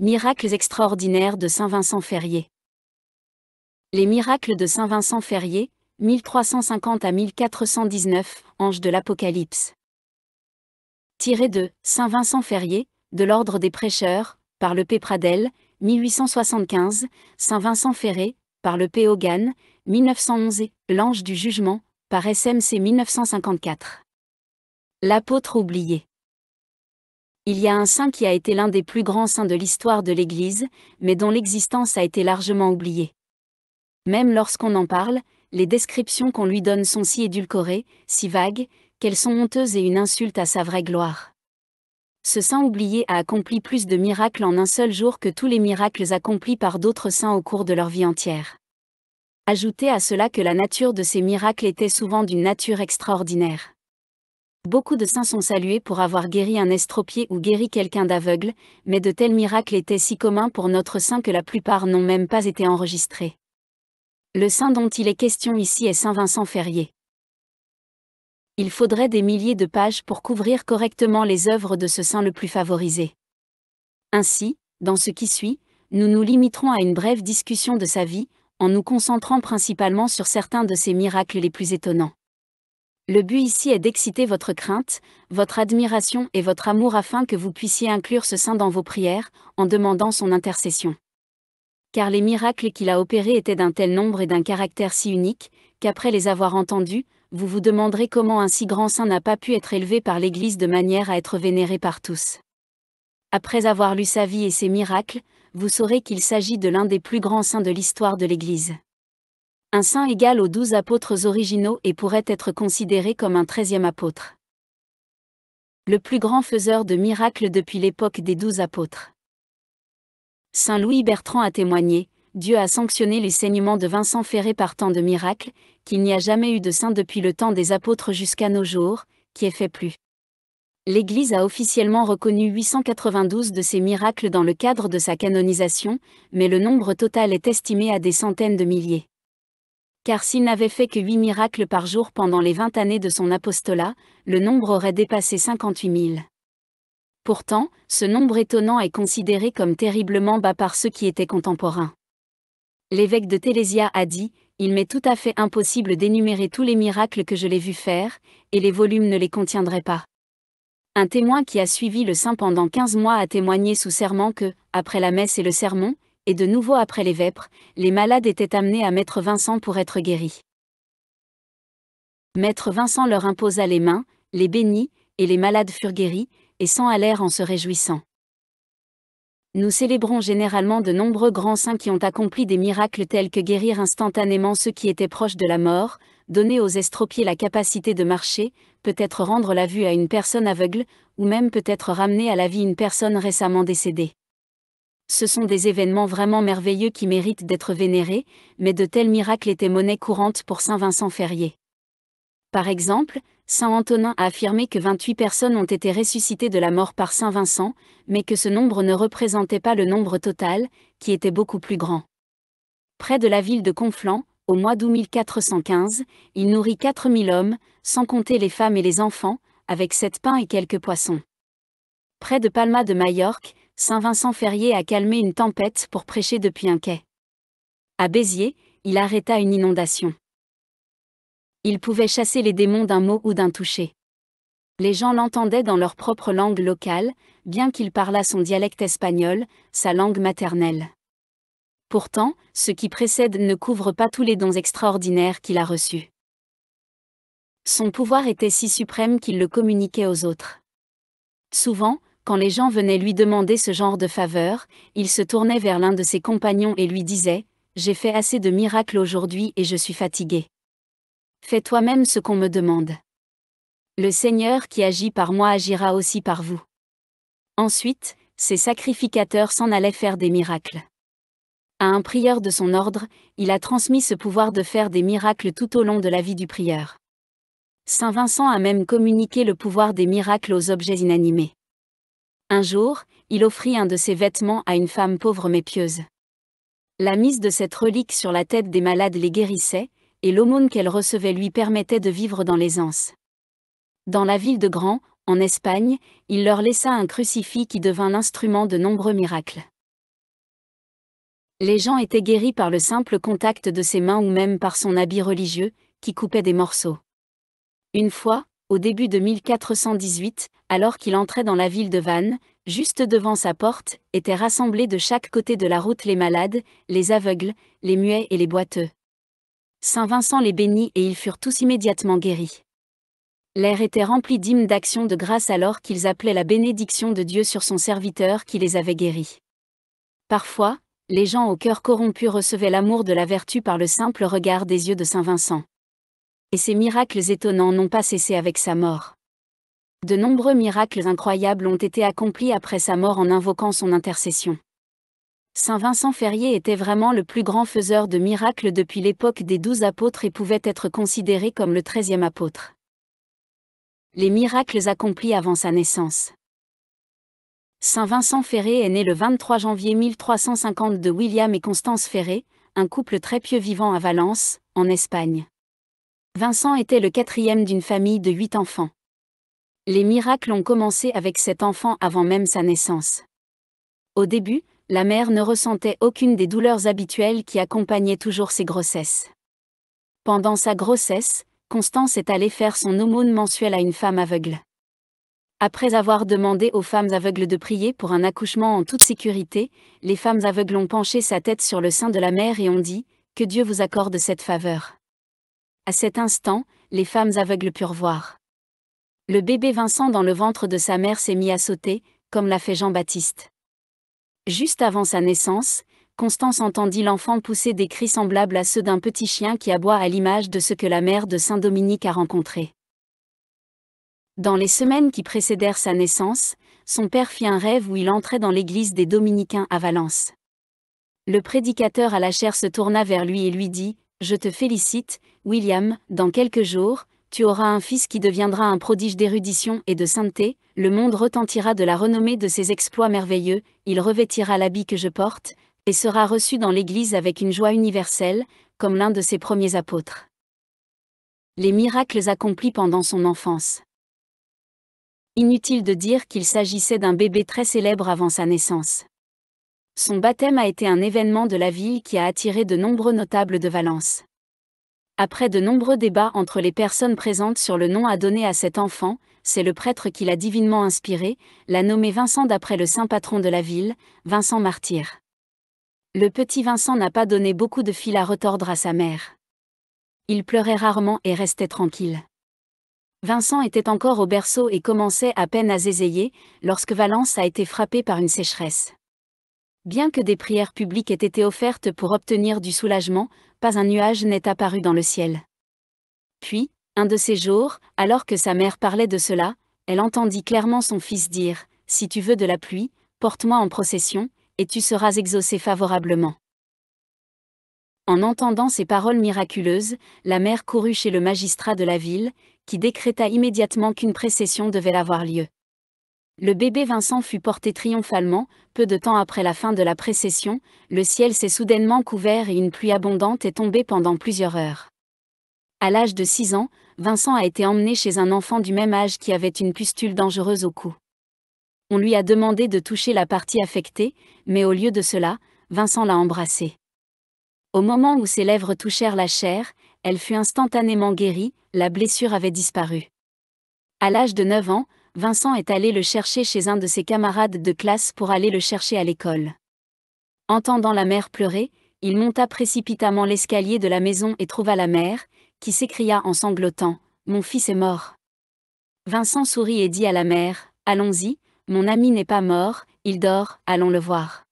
Miracles extraordinaires de Saint Vincent Ferrier. Les miracles de Saint Vincent Ferrier, 1350 à 1419, ange de l'Apocalypse. Tiré de Saint Vincent Ferrier, de l'ordre des prêcheurs, par le P. Pradel, 1875, Saint Vincent Ferré, par le P. Hogan, 1911 et L'ange du jugement, par SMC 1954. L'apôtre oublié. Il y a un saint qui a été l'un des plus grands saints de l'histoire de l'Église, mais dont l'existence a été largement oubliée. Même lorsqu'on en parle, les descriptions qu'on lui donne sont si édulcorées, si vagues, qu'elles sont honteuses et une insulte à sa vraie gloire. Ce saint oublié a accompli plus de miracles en un seul jour que tous les miracles accomplis par d'autres saints au cours de leur vie entière. Ajoutez à cela que la nature de ces miracles était souvent d'une nature extraordinaire. Beaucoup de saints sont salués pour avoir guéri un estropié ou guéri quelqu'un d'aveugle, mais de tels miracles étaient si communs pour notre saint que la plupart n'ont même pas été enregistrés. Le saint dont il est question ici est Saint Vincent Ferrier. Il faudrait des milliers de pages pour couvrir correctement les œuvres de ce saint le plus favorisé. Ainsi, dans ce qui suit, nous nous limiterons à une brève discussion de sa vie, en nous concentrant principalement sur certains de ses miracles les plus étonnants. Le but ici est d'exciter votre crainte, votre admiration et votre amour afin que vous puissiez inclure ce saint dans vos prières, en demandant son intercession. Car les miracles qu'il a opérés étaient d'un tel nombre et d'un caractère si unique, qu'après les avoir entendus, vous vous demanderez comment un si grand saint n'a pas pu être élevé par l'Église de manière à être vénéré par tous. Après avoir lu sa vie et ses miracles, vous saurez qu'il s'agit de l'un des plus grands saints de l'histoire de l'Église. Un saint égal aux douze apôtres originaux et pourrait être considéré comme un treizième apôtre. Le plus grand faiseur de miracles depuis l'époque des douze apôtres. Saint Louis Bertrand a témoigné, Dieu a sanctionné les saignements de Vincent Ferré par tant de miracles, qu'il n'y a jamais eu de saint depuis le temps des apôtres jusqu'à nos jours, qui ait fait plus. L'Église a officiellement reconnu 892 de ces miracles dans le cadre de sa canonisation, mais le nombre total est estimé à des centaines de milliers car s'il n'avait fait que huit miracles par jour pendant les vingt années de son apostolat, le nombre aurait dépassé 58 000. Pourtant, ce nombre étonnant est considéré comme terriblement bas par ceux qui étaient contemporains. L'évêque de Télésia a dit Il m'est tout à fait impossible d'énumérer tous les miracles que je l'ai vu faire, et les volumes ne les contiendraient pas. Un témoin qui a suivi le saint pendant 15 mois a témoigné sous serment que, après la messe et le sermon, et de nouveau après les vêpres, les malades étaient amenés à Maître Vincent pour être guéris. Maître Vincent leur imposa les mains, les bénit, et les malades furent guéris, et s'en allèrent en se réjouissant. Nous célébrons généralement de nombreux grands saints qui ont accompli des miracles tels que guérir instantanément ceux qui étaient proches de la mort, donner aux estropiés la capacité de marcher, peut-être rendre la vue à une personne aveugle, ou même peut-être ramener à la vie une personne récemment décédée. Ce sont des événements vraiment merveilleux qui méritent d'être vénérés, mais de tels miracles étaient monnaie courante pour Saint Vincent Ferrier. Par exemple, Saint Antonin a affirmé que 28 personnes ont été ressuscitées de la mort par Saint Vincent, mais que ce nombre ne représentait pas le nombre total, qui était beaucoup plus grand. Près de la ville de Conflans, au mois d'août 1415, il nourrit 4000 hommes, sans compter les femmes et les enfants, avec sept pains et quelques poissons. Près de Palma de Majorque, Saint Vincent Ferrier a calmé une tempête pour prêcher depuis un quai. À Béziers, il arrêta une inondation. Il pouvait chasser les démons d'un mot ou d'un toucher. Les gens l'entendaient dans leur propre langue locale, bien qu'il parlât son dialecte espagnol, sa langue maternelle. Pourtant, ce qui précède ne couvre pas tous les dons extraordinaires qu'il a reçus. Son pouvoir était si suprême qu'il le communiquait aux autres. Souvent, quand les gens venaient lui demander ce genre de faveur, il se tournait vers l'un de ses compagnons et lui disait ⁇ J'ai fait assez de miracles aujourd'hui et je suis fatigué. Fais toi-même ce qu'on me demande. Le Seigneur qui agit par moi agira aussi par vous. ⁇ Ensuite, ses sacrificateurs s'en allaient faire des miracles. À un prieur de son ordre, il a transmis ce pouvoir de faire des miracles tout au long de la vie du prieur. Saint Vincent a même communiqué le pouvoir des miracles aux objets inanimés. Un jour, il offrit un de ses vêtements à une femme pauvre mais pieuse. La mise de cette relique sur la tête des malades les guérissait, et l'aumône qu'elle recevait lui permettait de vivre dans l'aisance. Dans la ville de Grand, en Espagne, il leur laissa un crucifix qui devint l'instrument de nombreux miracles. Les gens étaient guéris par le simple contact de ses mains ou même par son habit religieux, qui coupait des morceaux. Une fois, au début de 1418, alors qu'il entrait dans la ville de Vannes, juste devant sa porte, étaient rassemblés de chaque côté de la route les malades, les aveugles, les muets et les boiteux. Saint Vincent les bénit et ils furent tous immédiatement guéris. L'air était rempli d'hymnes d'action de grâce alors qu'ils appelaient la bénédiction de Dieu sur son serviteur qui les avait guéris. Parfois, les gens au cœur corrompu recevaient l'amour de la vertu par le simple regard des yeux de Saint Vincent et ses miracles étonnants n'ont pas cessé avec sa mort. De nombreux miracles incroyables ont été accomplis après sa mort en invoquant son intercession. Saint Vincent Ferrier était vraiment le plus grand faiseur de miracles depuis l'époque des douze apôtres et pouvait être considéré comme le treizième apôtre. Les miracles accomplis avant sa naissance. Saint Vincent Ferré est né le 23 janvier 1350 de William et Constance Ferré, un couple très pieux vivant à Valence, en Espagne. Vincent était le quatrième d'une famille de huit enfants. Les miracles ont commencé avec cet enfant avant même sa naissance. Au début, la mère ne ressentait aucune des douleurs habituelles qui accompagnaient toujours ses grossesses. Pendant sa grossesse, Constance est allée faire son aumône mensuel à une femme aveugle. Après avoir demandé aux femmes aveugles de prier pour un accouchement en toute sécurité, les femmes aveugles ont penché sa tête sur le sein de la mère et ont dit ⁇ Que Dieu vous accorde cette faveur !⁇ à cet instant, les femmes aveugles purent voir. Le bébé Vincent dans le ventre de sa mère s'est mis à sauter, comme l'a fait Jean-Baptiste. Juste avant sa naissance, Constance entendit l'enfant pousser des cris semblables à ceux d'un petit chien qui aboie à l'image de ce que la mère de Saint-Dominique a rencontré. Dans les semaines qui précédèrent sa naissance, son père fit un rêve où il entrait dans l'église des Dominicains à Valence. Le prédicateur à la chair se tourna vers lui et lui dit je te félicite, William, dans quelques jours, tu auras un fils qui deviendra un prodige d'érudition et de sainteté, le monde retentira de la renommée de ses exploits merveilleux, il revêtira l'habit que je porte, et sera reçu dans l'Église avec une joie universelle, comme l'un de ses premiers apôtres. Les miracles accomplis pendant son enfance. Inutile de dire qu'il s'agissait d'un bébé très célèbre avant sa naissance. Son baptême a été un événement de la vie qui a attiré de nombreux notables de Valence. Après de nombreux débats entre les personnes présentes sur le nom à donner à cet enfant, c'est le prêtre qui l'a divinement inspiré, l'a nommé Vincent d'après le saint patron de la ville, Vincent Martyr. Le petit Vincent n'a pas donné beaucoup de fil à retordre à sa mère. Il pleurait rarement et restait tranquille. Vincent était encore au berceau et commençait à peine à zézayer, lorsque Valence a été frappée par une sécheresse. Bien que des prières publiques aient été offertes pour obtenir du soulagement, pas un nuage n'est apparu dans le ciel. Puis, un de ces jours, alors que sa mère parlait de cela, elle entendit clairement son fils dire Si tu veux de la pluie, porte-moi en procession, et tu seras exaucé favorablement. En entendant ces paroles miraculeuses, la mère courut chez le magistrat de la ville, qui décréta immédiatement qu'une précession devait avoir lieu. Le bébé Vincent fut porté triomphalement, peu de temps après la fin de la précession, le ciel s'est soudainement couvert et une pluie abondante est tombée pendant plusieurs heures. À l'âge de 6 ans, Vincent a été emmené chez un enfant du même âge qui avait une pustule dangereuse au cou. On lui a demandé de toucher la partie affectée, mais au lieu de cela, Vincent l'a embrassée. Au moment où ses lèvres touchèrent la chair, elle fut instantanément guérie, la blessure avait disparu. À l'âge de 9 ans, Vincent est allé le chercher chez un de ses camarades de classe pour aller le chercher à l'école. Entendant la mère pleurer, il monta précipitamment l'escalier de la maison et trouva la mère, qui s'écria en sanglotant Mon fils est mort. Vincent sourit et dit à la mère Allons-y, mon ami n'est pas mort, il dort, allons le voir.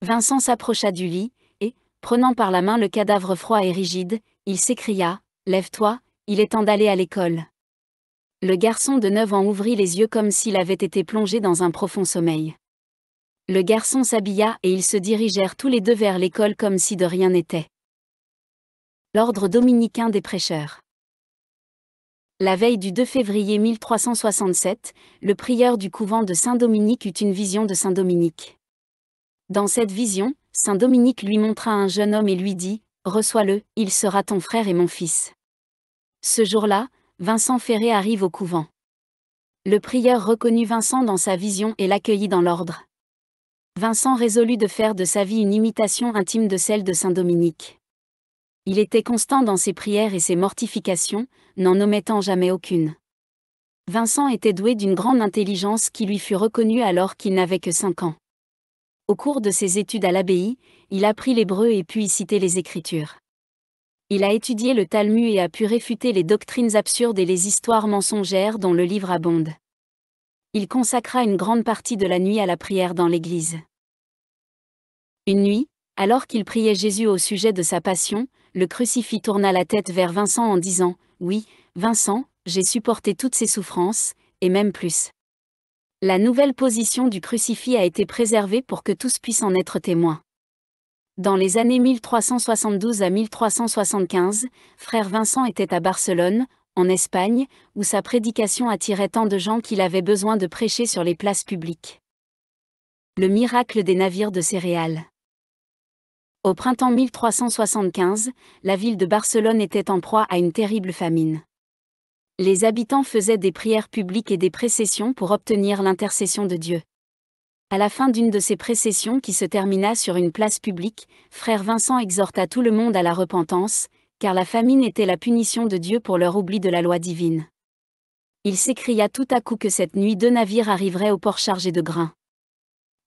Vincent s'approcha du lit, et, prenant par la main le cadavre froid et rigide, il s'écria Lève-toi, il est temps d'aller à l'école. Le garçon de neuf ans ouvrit les yeux comme s'il avait été plongé dans un profond sommeil. Le garçon s'habilla et ils se dirigèrent tous les deux vers l'école comme si de rien n'était. L'ordre dominicain des prêcheurs. La veille du 2 février 1367, le prieur du couvent de Saint-Dominique eut une vision de Saint-Dominique. Dans cette vision, Saint-Dominique lui montra un jeune homme et lui dit, Reçois-le, il sera ton frère et mon fils. Ce jour-là, Vincent Ferré arrive au couvent. Le prieur reconnut Vincent dans sa vision et l'accueillit dans l'ordre. Vincent résolut de faire de sa vie une imitation intime de celle de Saint Dominique. Il était constant dans ses prières et ses mortifications, n'en omettant jamais aucune. Vincent était doué d'une grande intelligence qui lui fut reconnue alors qu'il n'avait que cinq ans. Au cours de ses études à l'abbaye, il apprit l'hébreu et y citer les Écritures il a étudié le Talmud et a pu réfuter les doctrines absurdes et les histoires mensongères dont le livre abonde. Il consacra une grande partie de la nuit à la prière dans l'Église. Une nuit, alors qu'il priait Jésus au sujet de sa passion, le crucifix tourna la tête vers Vincent en disant Oui, Vincent, j'ai supporté toutes ces souffrances, et même plus. La nouvelle position du crucifix a été préservée pour que tous puissent en être témoins. Dans les années 1372 à 1375, frère Vincent était à Barcelone, en Espagne, où sa prédication attirait tant de gens qu'il avait besoin de prêcher sur les places publiques. Le miracle des navires de céréales. Au printemps 1375, la ville de Barcelone était en proie à une terrible famine. Les habitants faisaient des prières publiques et des précessions pour obtenir l'intercession de Dieu. À la fin d'une de ces précessions qui se termina sur une place publique, frère Vincent exhorta tout le monde à la repentance, car la famine était la punition de Dieu pour leur oubli de la loi divine. Il s'écria tout à coup que cette nuit deux navires arriveraient au port chargé de grains.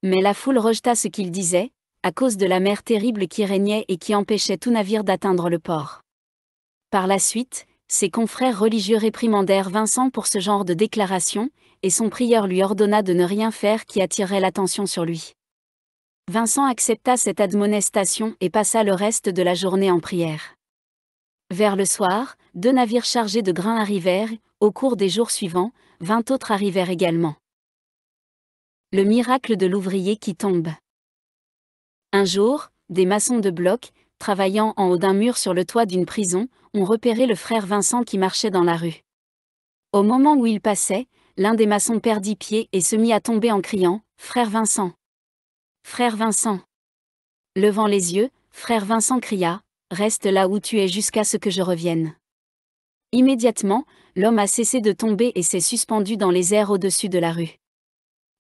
Mais la foule rejeta ce qu'il disait, à cause de la mer terrible qui régnait et qui empêchait tout navire d'atteindre le port. Par la suite, ses confrères religieux réprimandèrent Vincent pour ce genre de déclaration, et son prieur lui ordonna de ne rien faire qui attirait l'attention sur lui. Vincent accepta cette admonestation et passa le reste de la journée en prière. Vers le soir, deux navires chargés de grains arrivèrent, au cours des jours suivants, vingt autres arrivèrent également. Le miracle de l'ouvrier qui tombe. Un jour, des maçons de bloc, travaillant en haut d'un mur sur le toit d'une prison, ont repéré le frère Vincent qui marchait dans la rue. Au moment où il passait, l'un des maçons perdit pied et se mit à tomber en criant ⁇ Frère Vincent Frère Vincent !⁇ Levant les yeux, frère Vincent cria ⁇ Reste là où tu es jusqu'à ce que je revienne ⁇ Immédiatement, l'homme a cessé de tomber et s'est suspendu dans les airs au-dessus de la rue.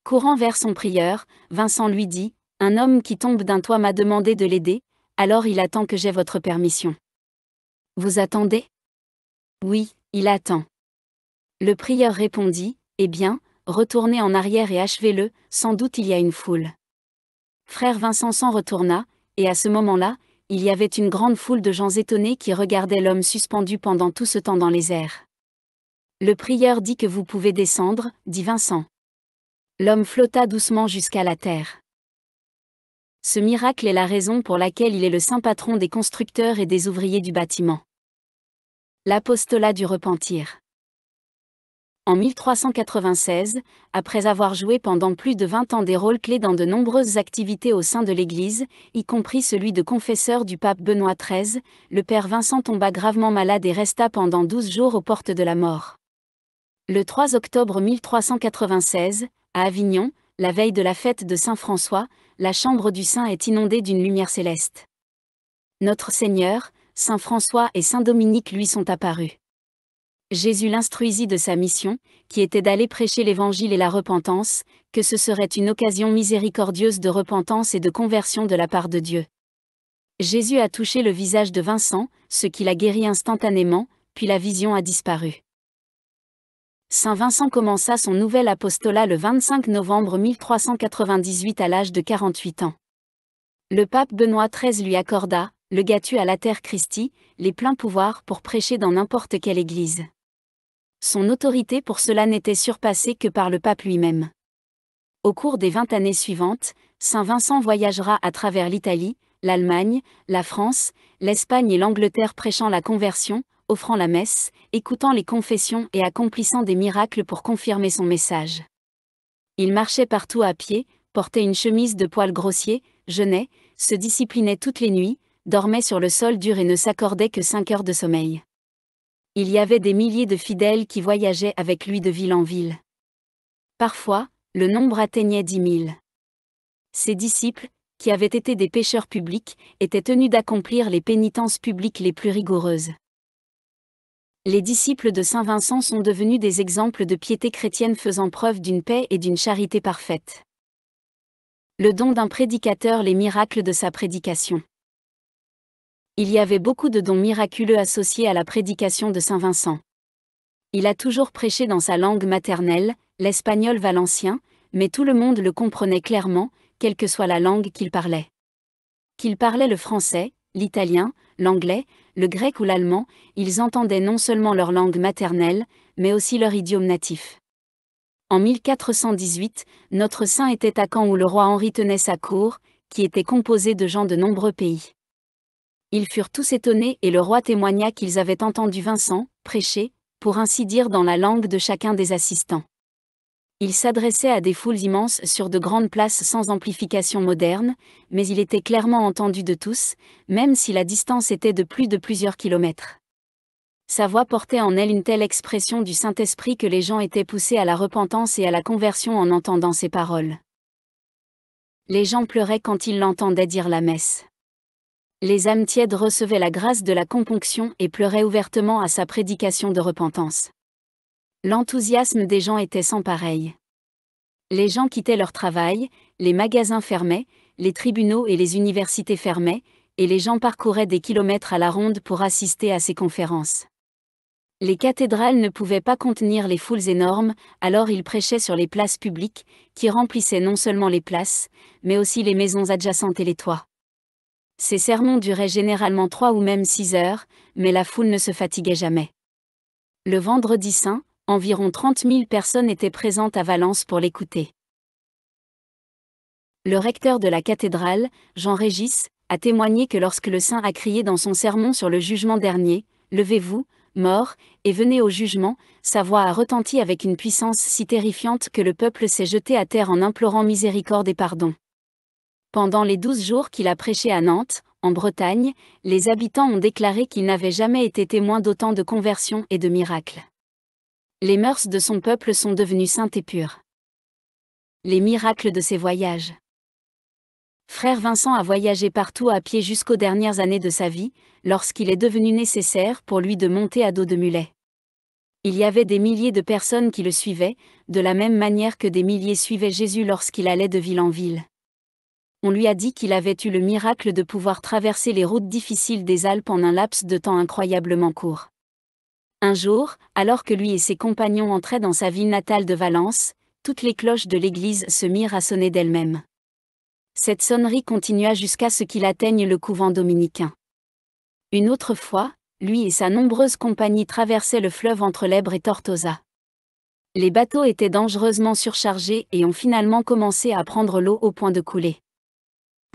Courant vers son prieur, Vincent lui dit ⁇ Un homme qui tombe d'un toit m'a demandé de l'aider, alors il attend que j'aie votre permission. Vous attendez Oui, il attend. Le prieur répondit, Eh bien, retournez en arrière et achevez-le, sans doute il y a une foule. Frère Vincent s'en retourna, et à ce moment-là, il y avait une grande foule de gens étonnés qui regardaient l'homme suspendu pendant tout ce temps dans les airs. Le prieur dit que vous pouvez descendre, dit Vincent. L'homme flotta doucement jusqu'à la terre. Ce miracle est la raison pour laquelle il est le saint patron des constructeurs et des ouvriers du bâtiment. L'apostolat du repentir. En 1396, après avoir joué pendant plus de 20 ans des rôles clés dans de nombreuses activités au sein de l'Église, y compris celui de confesseur du pape Benoît XIII, le père Vincent tomba gravement malade et resta pendant 12 jours aux portes de la mort. Le 3 octobre 1396, à Avignon, la veille de la fête de Saint François, la chambre du Saint est inondée d'une lumière céleste. Notre Seigneur, Saint François et Saint Dominique lui sont apparus. Jésus l'instruisit de sa mission, qui était d'aller prêcher l'Évangile et la repentance, que ce serait une occasion miséricordieuse de repentance et de conversion de la part de Dieu. Jésus a touché le visage de Vincent, ce qui l'a guéri instantanément, puis la vision a disparu. Saint Vincent commença son nouvel apostolat le 25 novembre 1398 à l'âge de 48 ans. Le pape Benoît XIII lui accorda, le gâtu à la terre Christie, les pleins pouvoirs pour prêcher dans n'importe quelle église. Son autorité pour cela n'était surpassée que par le pape lui-même. Au cours des vingt années suivantes, Saint Vincent voyagera à travers l'Italie, l'Allemagne, la France, l'Espagne et l'Angleterre prêchant la conversion, offrant la messe, écoutant les confessions et accomplissant des miracles pour confirmer son message. Il marchait partout à pied, portait une chemise de poils grossiers, jeûnait, se disciplinait toutes les nuits, dormait sur le sol dur et ne s'accordait que cinq heures de sommeil. Il y avait des milliers de fidèles qui voyageaient avec lui de ville en ville. Parfois, le nombre atteignait dix mille. Ses disciples, qui avaient été des pêcheurs publics, étaient tenus d'accomplir les pénitences publiques les plus rigoureuses les disciples de Saint Vincent sont devenus des exemples de piété chrétienne faisant preuve d'une paix et d'une charité parfaite. Le don d'un prédicateur les miracles de sa prédication. Il y avait beaucoup de dons miraculeux associés à la prédication de Saint Vincent. Il a toujours prêché dans sa langue maternelle, l'espagnol valencien, mais tout le monde le comprenait clairement, quelle que soit la langue qu'il parlait. Qu'il parlait le français, l'italien, l'anglais, le grec ou l'allemand, ils entendaient non seulement leur langue maternelle, mais aussi leur idiome natif. En 1418, notre saint était à Caen où le roi Henri tenait sa cour, qui était composée de gens de nombreux pays. Ils furent tous étonnés et le roi témoigna qu'ils avaient entendu Vincent prêcher, pour ainsi dire dans la langue de chacun des assistants. Il s'adressait à des foules immenses sur de grandes places sans amplification moderne, mais il était clairement entendu de tous, même si la distance était de plus de plusieurs kilomètres. Sa voix portait en elle une telle expression du Saint-Esprit que les gens étaient poussés à la repentance et à la conversion en entendant ses paroles. Les gens pleuraient quand ils l'entendaient dire la messe. Les âmes tièdes recevaient la grâce de la componction et pleuraient ouvertement à sa prédication de repentance. L'enthousiasme des gens était sans pareil. Les gens quittaient leur travail, les magasins fermaient, les tribunaux et les universités fermaient, et les gens parcouraient des kilomètres à la ronde pour assister à ces conférences. Les cathédrales ne pouvaient pas contenir les foules énormes, alors ils prêchaient sur les places publiques, qui remplissaient non seulement les places, mais aussi les maisons adjacentes et les toits. Ces sermons duraient généralement trois ou même six heures, mais la foule ne se fatiguait jamais. Le vendredi saint, environ 30 000 personnes étaient présentes à Valence pour l'écouter. Le recteur de la cathédrale, Jean Régis, a témoigné que lorsque le saint a crié dans son sermon sur le jugement dernier, Levez-vous, mort, et venez au jugement, sa voix a retenti avec une puissance si terrifiante que le peuple s'est jeté à terre en implorant miséricorde et pardon. Pendant les douze jours qu'il a prêché à Nantes, en Bretagne, les habitants ont déclaré qu'ils n'avaient jamais été témoins d'autant de conversions et de miracles les mœurs de son peuple sont devenues saintes et pures. Les miracles de ses voyages. Frère Vincent a voyagé partout à pied jusqu'aux dernières années de sa vie, lorsqu'il est devenu nécessaire pour lui de monter à dos de mulet. Il y avait des milliers de personnes qui le suivaient, de la même manière que des milliers suivaient Jésus lorsqu'il allait de ville en ville. On lui a dit qu'il avait eu le miracle de pouvoir traverser les routes difficiles des Alpes en un laps de temps incroyablement court. Un jour, alors que lui et ses compagnons entraient dans sa ville natale de Valence, toutes les cloches de l'église se mirent à sonner d'elles-mêmes. Cette sonnerie continua jusqu'à ce qu'il atteigne le couvent dominicain. Une autre fois, lui et sa nombreuse compagnie traversaient le fleuve entre l'Èbre et Tortosa. Les bateaux étaient dangereusement surchargés et ont finalement commencé à prendre l'eau au point de couler.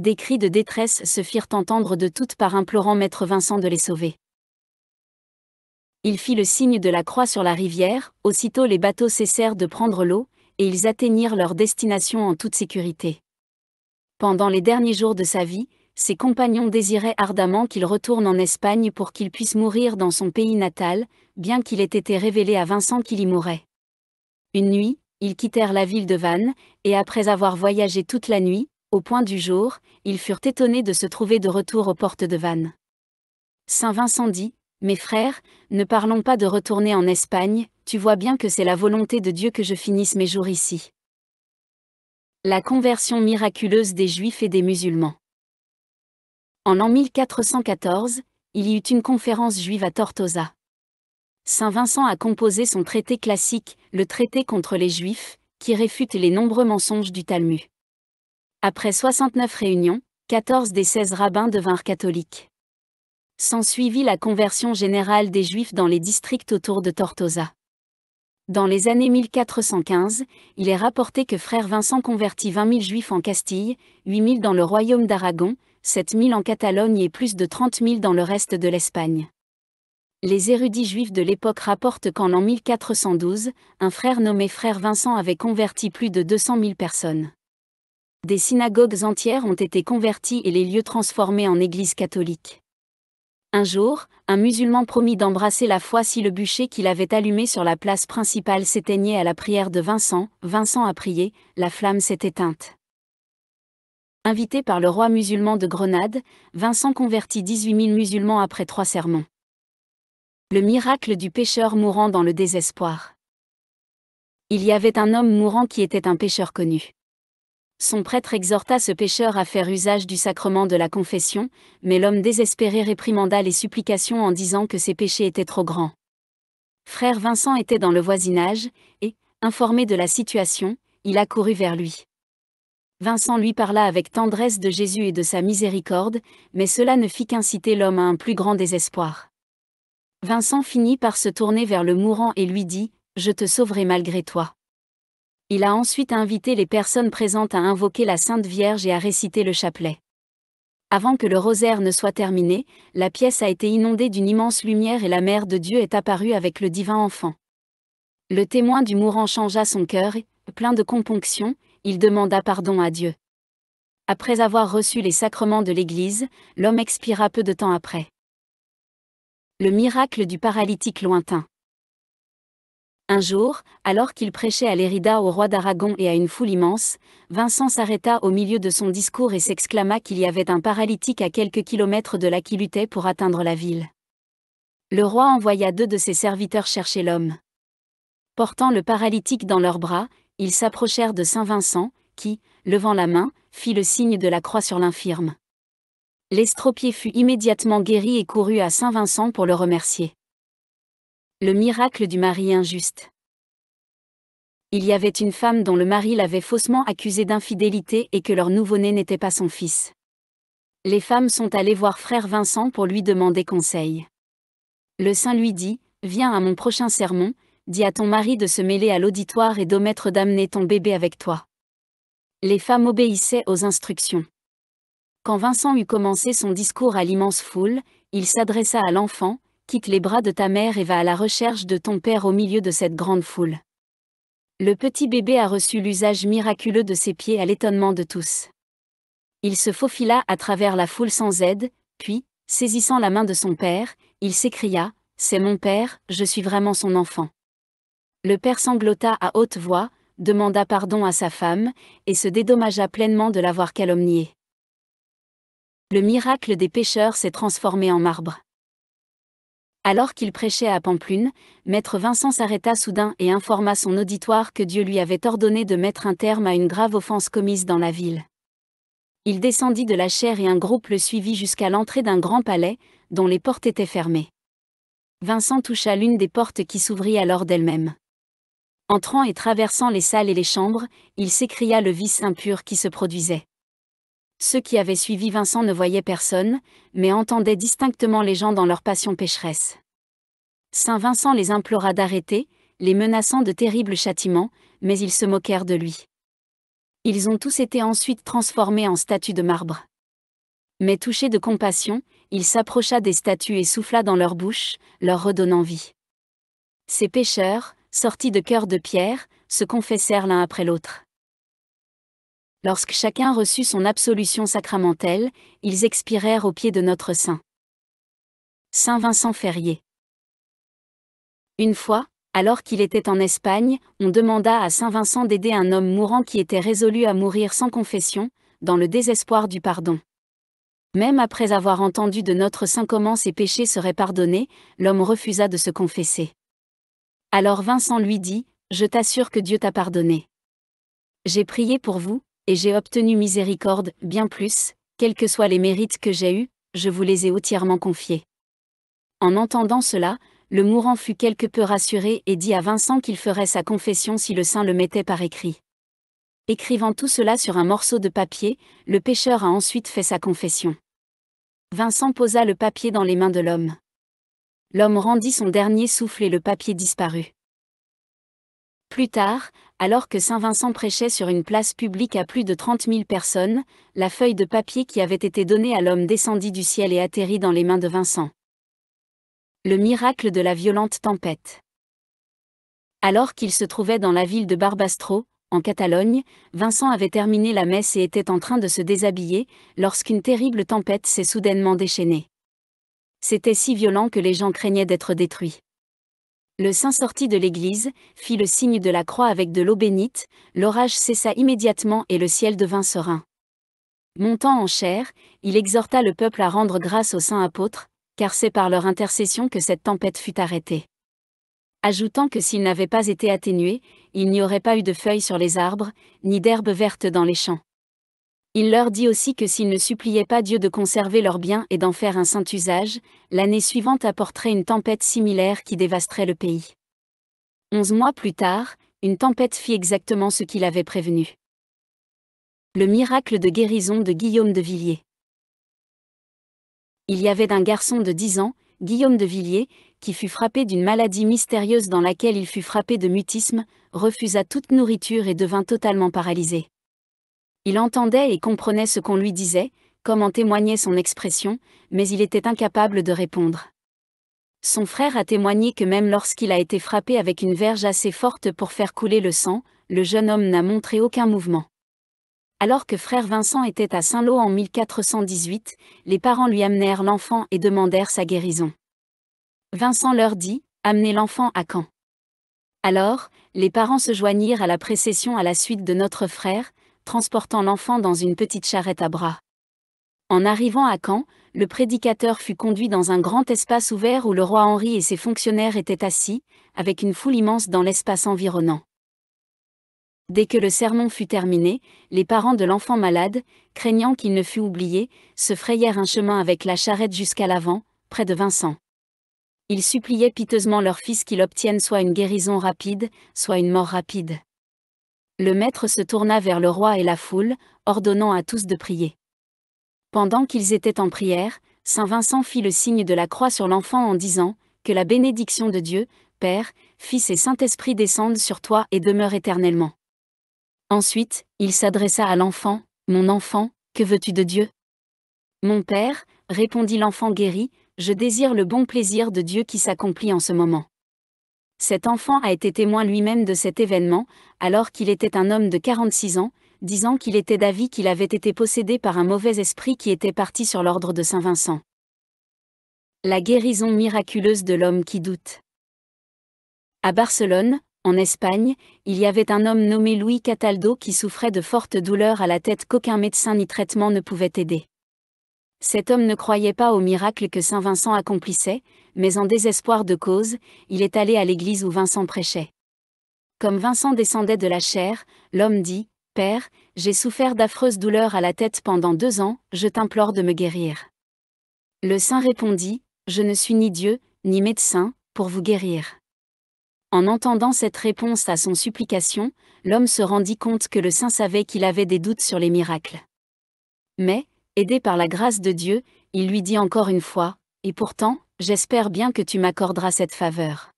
Des cris de détresse se firent entendre de toutes parts implorant maître Vincent de les sauver. Il fit le signe de la croix sur la rivière, aussitôt les bateaux cessèrent de prendre l'eau, et ils atteignirent leur destination en toute sécurité. Pendant les derniers jours de sa vie, ses compagnons désiraient ardemment qu'il retourne en Espagne pour qu'il puisse mourir dans son pays natal, bien qu'il ait été révélé à Vincent qu'il y mourait. Une nuit, ils quittèrent la ville de Vannes, et après avoir voyagé toute la nuit, au point du jour, ils furent étonnés de se trouver de retour aux portes de Vannes. Saint Vincent dit, mes frères, ne parlons pas de retourner en Espagne, tu vois bien que c'est la volonté de Dieu que je finisse mes jours ici. La conversion miraculeuse des Juifs et des musulmans. En l'an 1414, il y eut une conférence juive à Tortosa. Saint Vincent a composé son traité classique, le traité contre les Juifs, qui réfute les nombreux mensonges du Talmud. Après 69 réunions, 14 des 16 rabbins devinrent catholiques s'ensuivit la conversion générale des Juifs dans les districts autour de Tortosa. Dans les années 1415, il est rapporté que frère Vincent convertit 20 000 Juifs en Castille, 8 000 dans le royaume d'Aragon, 7 000 en Catalogne et plus de 30 000 dans le reste de l'Espagne. Les érudits juifs de l'époque rapportent qu'en l'an 1412, un frère nommé frère Vincent avait converti plus de 200 000 personnes. Des synagogues entières ont été converties et les lieux transformés en églises catholiques. Un jour, un musulman promit d'embrasser la foi si le bûcher qu'il avait allumé sur la place principale s'éteignait à la prière de Vincent. Vincent a prié, la flamme s'est éteinte. Invité par le roi musulman de Grenade, Vincent convertit 18 000 musulmans après trois sermons. Le miracle du pêcheur mourant dans le désespoir. Il y avait un homme mourant qui était un pêcheur connu. Son prêtre exhorta ce pécheur à faire usage du sacrement de la confession, mais l'homme désespéré réprimanda les supplications en disant que ses péchés étaient trop grands. Frère Vincent était dans le voisinage, et, informé de la situation, il accourut vers lui. Vincent lui parla avec tendresse de Jésus et de sa miséricorde, mais cela ne fit qu'inciter l'homme à un plus grand désespoir. Vincent finit par se tourner vers le mourant et lui dit, Je te sauverai malgré toi. Il a ensuite invité les personnes présentes à invoquer la Sainte Vierge et à réciter le chapelet. Avant que le rosaire ne soit terminé, la pièce a été inondée d'une immense lumière et la Mère de Dieu est apparue avec le divin enfant. Le témoin du mourant changea son cœur et, plein de componction, il demanda pardon à Dieu. Après avoir reçu les sacrements de l'Église, l'homme expira peu de temps après. Le miracle du paralytique lointain. Un jour, alors qu'il prêchait à Lérida au roi d'Aragon et à une foule immense, Vincent s'arrêta au milieu de son discours et s'exclama qu'il y avait un paralytique à quelques kilomètres de là qui luttait pour atteindre la ville. Le roi envoya deux de ses serviteurs chercher l'homme. Portant le paralytique dans leurs bras, ils s'approchèrent de Saint Vincent, qui, levant la main, fit le signe de la croix sur l'infirme. L'estropié fut immédiatement guéri et courut à Saint Vincent pour le remercier. Le miracle du mari injuste. Il y avait une femme dont le mari l'avait faussement accusée d'infidélité et que leur nouveau-né n'était pas son fils. Les femmes sont allées voir frère Vincent pour lui demander conseil. Le saint lui dit Viens à mon prochain sermon, dis à ton mari de se mêler à l'auditoire et d'omettre d'amener ton bébé avec toi. Les femmes obéissaient aux instructions. Quand Vincent eut commencé son discours à l'immense foule, il s'adressa à l'enfant quitte les bras de ta mère et va à la recherche de ton père au milieu de cette grande foule. Le petit bébé a reçu l'usage miraculeux de ses pieds à l'étonnement de tous. Il se faufila à travers la foule sans aide, puis, saisissant la main de son père, il s'écria C'est mon père, je suis vraiment son enfant. Le père sanglota à haute voix, demanda pardon à sa femme, et se dédommagea pleinement de l'avoir calomnié. Le miracle des pêcheurs s'est transformé en marbre. Alors qu'il prêchait à Pamplune, maître Vincent s'arrêta soudain et informa son auditoire que Dieu lui avait ordonné de mettre un terme à une grave offense commise dans la ville. Il descendit de la chaire et un groupe le suivit jusqu'à l'entrée d'un grand palais, dont les portes étaient fermées. Vincent toucha l'une des portes qui s'ouvrit alors d'elle-même. Entrant et traversant les salles et les chambres, il s'écria le vice impur qui se produisait. Ceux qui avaient suivi Vincent ne voyaient personne, mais entendaient distinctement les gens dans leur passion pécheresse. Saint Vincent les implora d'arrêter, les menaçant de terribles châtiments, mais ils se moquèrent de lui. Ils ont tous été ensuite transformés en statues de marbre. Mais touché de compassion, il s'approcha des statues et souffla dans leur bouche, leur redonnant vie. Ces pécheurs, sortis de cœur de pierre, se confessèrent l'un après l'autre. Lorsque chacun reçut son absolution sacramentelle, ils expirèrent au pied de notre saint. Saint Vincent Ferrier. Une fois, alors qu'il était en Espagne, on demanda à Saint Vincent d'aider un homme mourant qui était résolu à mourir sans confession, dans le désespoir du pardon. Même après avoir entendu de notre saint comment ses péchés seraient pardonnés, l'homme refusa de se confesser. Alors Vincent lui dit, Je t'assure que Dieu t'a pardonné. J'ai prié pour vous, et j'ai obtenu miséricorde, bien plus, quels que soient les mérites que j'ai eus, je vous les ai entièrement confiés. En entendant cela, le mourant fut quelque peu rassuré et dit à Vincent qu'il ferait sa confession si le saint le mettait par écrit. Écrivant tout cela sur un morceau de papier, le pêcheur a ensuite fait sa confession. Vincent posa le papier dans les mains de l'homme. L'homme rendit son dernier souffle et le papier disparut. Plus tard, alors que Saint Vincent prêchait sur une place publique à plus de 30 000 personnes, la feuille de papier qui avait été donnée à l'homme descendit du ciel et atterrit dans les mains de Vincent. Le miracle de la violente tempête. Alors qu'il se trouvait dans la ville de Barbastro, en Catalogne, Vincent avait terminé la messe et était en train de se déshabiller, lorsqu'une terrible tempête s'est soudainement déchaînée. C'était si violent que les gens craignaient d'être détruits. Le saint sortit de l'église, fit le signe de la croix avec de l'eau bénite, l'orage cessa immédiatement et le ciel devint serein. Montant en chair, il exhorta le peuple à rendre grâce au Saint apôtres, car c'est par leur intercession que cette tempête fut arrêtée. Ajoutant que s'il n'avait pas été atténué, il n'y aurait pas eu de feuilles sur les arbres, ni d'herbes vertes dans les champs. Il leur dit aussi que s'ils ne suppliaient pas Dieu de conserver leurs biens et d'en faire un saint usage, l'année suivante apporterait une tempête similaire qui dévasterait le pays. Onze mois plus tard, une tempête fit exactement ce qu'il avait prévenu. Le miracle de guérison de Guillaume de Villiers. Il y avait d'un garçon de dix ans, Guillaume de Villiers, qui fut frappé d'une maladie mystérieuse dans laquelle il fut frappé de mutisme, refusa toute nourriture et devint totalement paralysé. Il entendait et comprenait ce qu'on lui disait, comme en témoignait son expression, mais il était incapable de répondre. Son frère a témoigné que même lorsqu'il a été frappé avec une verge assez forte pour faire couler le sang, le jeune homme n'a montré aucun mouvement. Alors que frère Vincent était à Saint-Lô en 1418, les parents lui amenèrent l'enfant et demandèrent sa guérison. Vincent leur dit, Amenez l'enfant à Caen. Alors, les parents se joignirent à la précession à la suite de notre frère, transportant l'enfant dans une petite charrette à bras. En arrivant à Caen, le prédicateur fut conduit dans un grand espace ouvert où le roi Henri et ses fonctionnaires étaient assis, avec une foule immense dans l'espace environnant. Dès que le sermon fut terminé, les parents de l'enfant malade, craignant qu'il ne fût oublié, se frayèrent un chemin avec la charrette jusqu'à l'avant, près de Vincent. Ils suppliaient piteusement leur fils qu'il obtienne soit une guérison rapide, soit une mort rapide. Le maître se tourna vers le roi et la foule, ordonnant à tous de prier. Pendant qu'ils étaient en prière, Saint Vincent fit le signe de la croix sur l'enfant en disant, Que la bénédiction de Dieu, Père, Fils et Saint-Esprit descendent sur toi et demeure éternellement. Ensuite, il s'adressa à l'enfant, Mon enfant, que veux-tu de Dieu Mon Père, répondit l'enfant guéri, je désire le bon plaisir de Dieu qui s'accomplit en ce moment. Cet enfant a été témoin lui-même de cet événement, alors qu'il était un homme de 46 ans, disant qu'il était d'avis qu'il avait été possédé par un mauvais esprit qui était parti sur l'ordre de Saint Vincent. La guérison miraculeuse de l'homme qui doute. À Barcelone, en Espagne, il y avait un homme nommé Louis Cataldo qui souffrait de fortes douleurs à la tête qu'aucun médecin ni traitement ne pouvait aider. Cet homme ne croyait pas au miracle que Saint Vincent accomplissait, mais en désespoir de cause, il est allé à l'église où Vincent prêchait. Comme Vincent descendait de la chair, l'homme dit, Père, j'ai souffert d'affreuses douleurs à la tête pendant deux ans, je t'implore de me guérir. Le saint répondit, Je ne suis ni Dieu, ni médecin, pour vous guérir. En entendant cette réponse à son supplication, l'homme se rendit compte que le saint savait qu'il avait des doutes sur les miracles. Mais, Aidé par la grâce de Dieu, il lui dit encore une fois, Et pourtant, j'espère bien que tu m'accorderas cette faveur.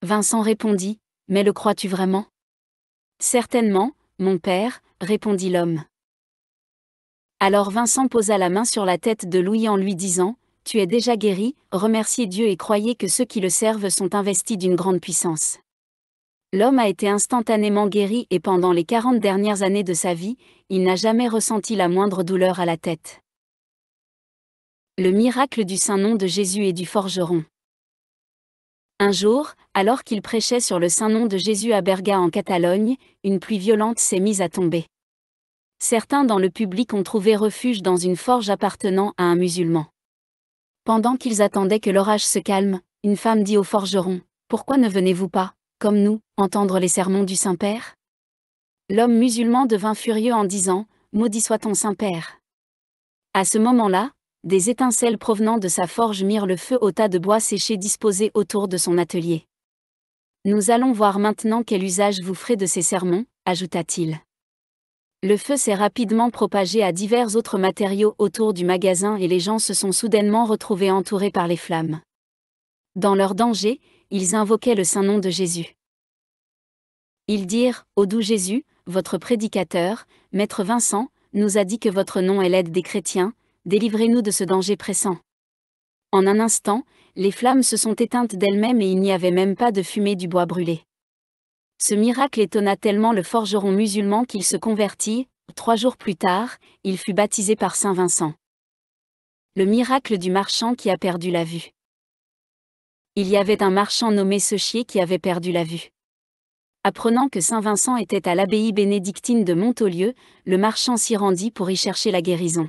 Vincent répondit, Mais le crois-tu vraiment Certainement, mon père, répondit l'homme. Alors Vincent posa la main sur la tête de Louis en lui disant, Tu es déjà guéri, remerciez Dieu et croyez que ceux qui le servent sont investis d'une grande puissance. L'homme a été instantanément guéri et pendant les quarante dernières années de sa vie, il n'a jamais ressenti la moindre douleur à la tête. Le miracle du Saint-Nom de Jésus et du forgeron. Un jour, alors qu'il prêchait sur le Saint-Nom de Jésus à Berga en Catalogne, une pluie violente s'est mise à tomber. Certains dans le public ont trouvé refuge dans une forge appartenant à un musulman. Pendant qu'ils attendaient que l'orage se calme, une femme dit au forgeron Pourquoi ne venez-vous pas comme nous, entendre les sermons du Saint-Père L'homme musulman devint furieux en disant Maudit soit ton Saint-Père. À ce moment-là, des étincelles provenant de sa forge mirent le feu au tas de bois séché disposé autour de son atelier. Nous allons voir maintenant quel usage vous ferez de ces sermons, ajouta-t-il. Le feu s'est rapidement propagé à divers autres matériaux autour du magasin et les gens se sont soudainement retrouvés entourés par les flammes. Dans leur danger, ils invoquaient le Saint-Nom de Jésus. Ils dirent, Ô doux Jésus, votre prédicateur, Maître Vincent, nous a dit que votre nom est l'aide des chrétiens, délivrez-nous de ce danger pressant. En un instant, les flammes se sont éteintes d'elles-mêmes et il n'y avait même pas de fumée du bois brûlé. Ce miracle étonna tellement le forgeron musulman qu'il se convertit, trois jours plus tard, il fut baptisé par Saint Vincent. Le miracle du marchand qui a perdu la vue il y avait un marchand nommé Sechier qui avait perdu la vue. Apprenant que Saint Vincent était à l'abbaye bénédictine de Montaulieu, le marchand s'y rendit pour y chercher la guérison.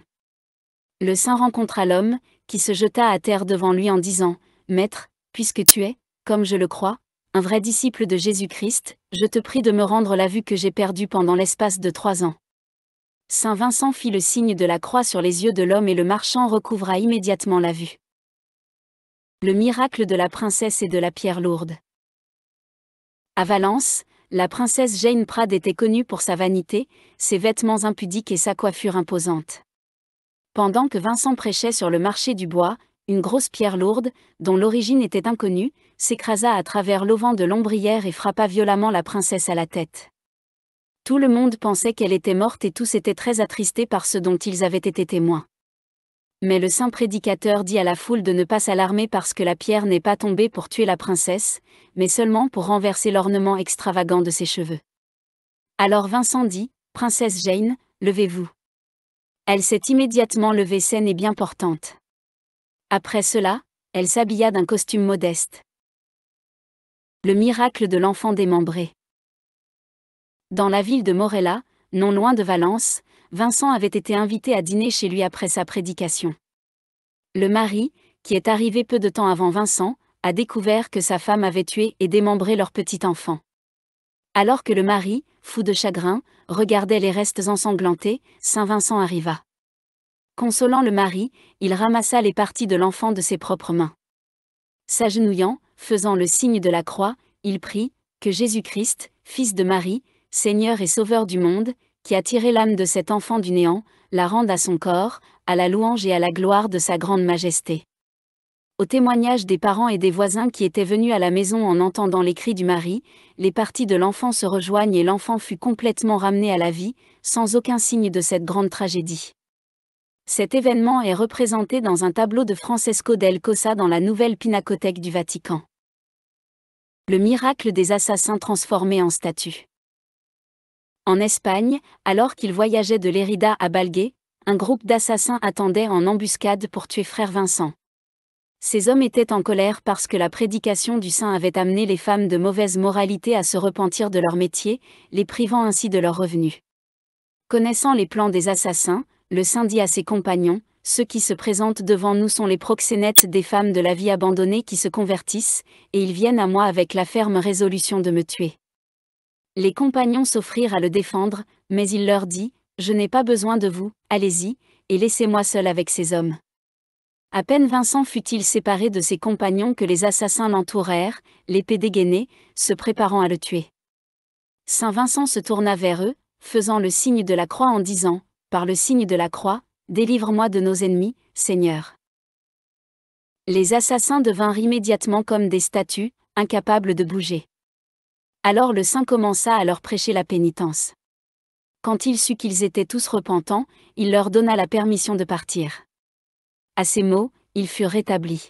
Le saint rencontra l'homme, qui se jeta à terre devant lui en disant Maître, puisque tu es, comme je le crois, un vrai disciple de Jésus-Christ, je te prie de me rendre la vue que j'ai perdue pendant l'espace de trois ans. Saint Vincent fit le signe de la croix sur les yeux de l'homme et le marchand recouvra immédiatement la vue. Le miracle de la princesse et de la pierre lourde. À Valence, la princesse Jane Prade était connue pour sa vanité, ses vêtements impudiques et sa coiffure imposante. Pendant que Vincent prêchait sur le marché du bois, une grosse pierre lourde, dont l'origine était inconnue, s'écrasa à travers l'auvent de l'ombrière et frappa violemment la princesse à la tête. Tout le monde pensait qu'elle était morte et tous étaient très attristés par ce dont ils avaient été témoins mais le saint prédicateur dit à la foule de ne pas s'alarmer parce que la pierre n'est pas tombée pour tuer la princesse, mais seulement pour renverser l'ornement extravagant de ses cheveux. Alors Vincent dit, Princesse Jane, levez-vous. Elle s'est immédiatement levée saine et bien portante. Après cela, elle s'habilla d'un costume modeste. Le miracle de l'enfant démembré. Dans la ville de Morella, non loin de Valence, Vincent avait été invité à dîner chez lui après sa prédication. Le mari, qui est arrivé peu de temps avant Vincent, a découvert que sa femme avait tué et démembré leur petit enfant. Alors que le mari, fou de chagrin, regardait les restes ensanglantés, Saint Vincent arriva. Consolant le mari, il ramassa les parties de l'enfant de ses propres mains. S'agenouillant, faisant le signe de la croix, il prit, que Jésus-Christ, fils de Marie, Seigneur et Sauveur du monde, qui a tiré l'âme de cet enfant du néant, la rende à son corps, à la louange et à la gloire de sa grande majesté. Au témoignage des parents et des voisins qui étaient venus à la maison en entendant les cris du mari, les parties de l'enfant se rejoignent et l'enfant fut complètement ramené à la vie, sans aucun signe de cette grande tragédie. Cet événement est représenté dans un tableau de Francesco del Cossa dans la nouvelle pinacothèque du Vatican. Le miracle des assassins transformés en statues. En Espagne, alors qu'il voyageait de Lérida à Balgué, un groupe d'assassins attendait en embuscade pour tuer frère Vincent. Ces hommes étaient en colère parce que la prédication du saint avait amené les femmes de mauvaise moralité à se repentir de leur métier, les privant ainsi de leurs revenus. Connaissant les plans des assassins, le saint dit à ses compagnons, Ceux qui se présentent devant nous sont les proxénètes des femmes de la vie abandonnée qui se convertissent, et ils viennent à moi avec la ferme résolution de me tuer. Les compagnons s'offrirent à le défendre, mais il leur dit, Je n'ai pas besoin de vous, allez-y, et laissez-moi seul avec ces hommes. À peine Vincent fut-il séparé de ses compagnons que les assassins l'entourèrent, l'épée dégainée, se préparant à le tuer. Saint Vincent se tourna vers eux, faisant le signe de la croix en disant, Par le signe de la croix, délivre-moi de nos ennemis, Seigneur. Les assassins devinrent immédiatement comme des statues, incapables de bouger. Alors le saint commença à leur prêcher la pénitence. Quand il sut qu'ils étaient tous repentants, il leur donna la permission de partir. À ces mots, ils furent rétablis.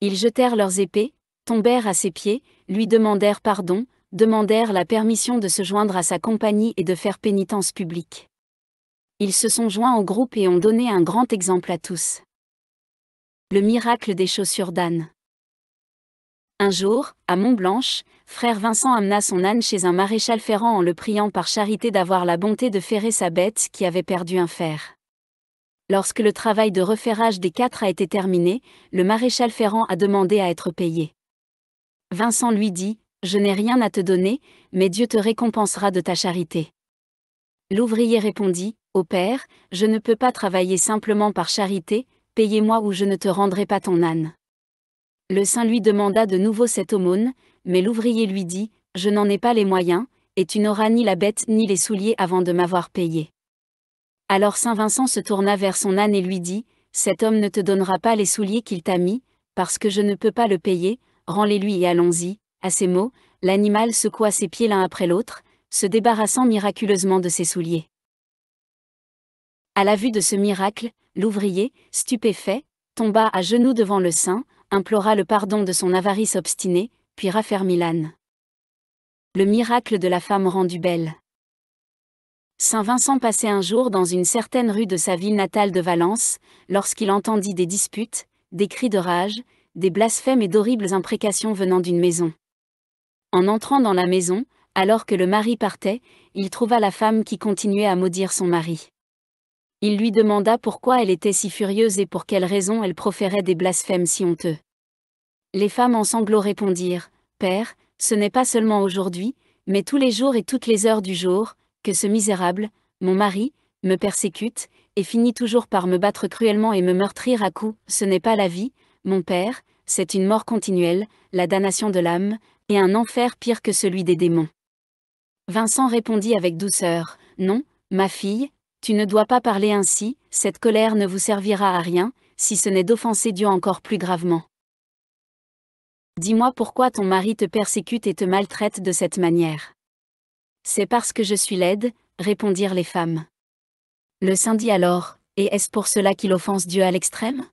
Ils jetèrent leurs épées, tombèrent à ses pieds, lui demandèrent pardon, demandèrent la permission de se joindre à sa compagnie et de faire pénitence publique. Ils se sont joints au groupe et ont donné un grand exemple à tous. Le miracle des chaussures d'âne. Un jour, à Mont-Blanche, frère Vincent amena son âne chez un maréchal ferrant en le priant par charité d'avoir la bonté de ferrer sa bête qui avait perdu un fer. Lorsque le travail de referrage des quatre a été terminé, le maréchal ferrant a demandé à être payé. Vincent lui dit, Je n'ai rien à te donner, mais Dieu te récompensera de ta charité. L'ouvrier répondit, Ô Père, je ne peux pas travailler simplement par charité, payez-moi ou je ne te rendrai pas ton âne. Le saint lui demanda de nouveau cette aumône, mais l'ouvrier lui dit, Je n'en ai pas les moyens, et tu n'auras ni la bête ni les souliers avant de m'avoir payé. Alors Saint Vincent se tourna vers son âne et lui dit, Cet homme ne te donnera pas les souliers qu'il t'a mis, parce que je ne peux pas le payer, rends-les-lui et allons-y. À ces mots, l'animal secoua ses pieds l'un après l'autre, se débarrassant miraculeusement de ses souliers. À la vue de ce miracle, l'ouvrier, stupéfait, tomba à genoux devant le saint, implora le pardon de son avarice obstinée, puis raffermit Le miracle de la femme rendue belle. Saint Vincent passait un jour dans une certaine rue de sa ville natale de Valence, lorsqu'il entendit des disputes, des cris de rage, des blasphèmes et d'horribles imprécations venant d'une maison. En entrant dans la maison, alors que le mari partait, il trouva la femme qui continuait à maudire son mari. Il lui demanda pourquoi elle était si furieuse et pour quelle raison elle proférait des blasphèmes si honteux. Les femmes en sanglots répondirent, Père, ce n'est pas seulement aujourd'hui, mais tous les jours et toutes les heures du jour, que ce misérable, mon mari, me persécute, et finit toujours par me battre cruellement et me meurtrir à coups, ce n'est pas la vie, mon père, c'est une mort continuelle, la damnation de l'âme, et un enfer pire que celui des démons. Vincent répondit avec douceur, Non, ma fille, tu ne dois pas parler ainsi, cette colère ne vous servira à rien, si ce n'est d'offenser Dieu encore plus gravement. Dis-moi pourquoi ton mari te persécute et te maltraite de cette manière. C'est parce que je suis laide, répondirent les femmes. Le saint dit alors, et est-ce pour cela qu'il offense Dieu à l'extrême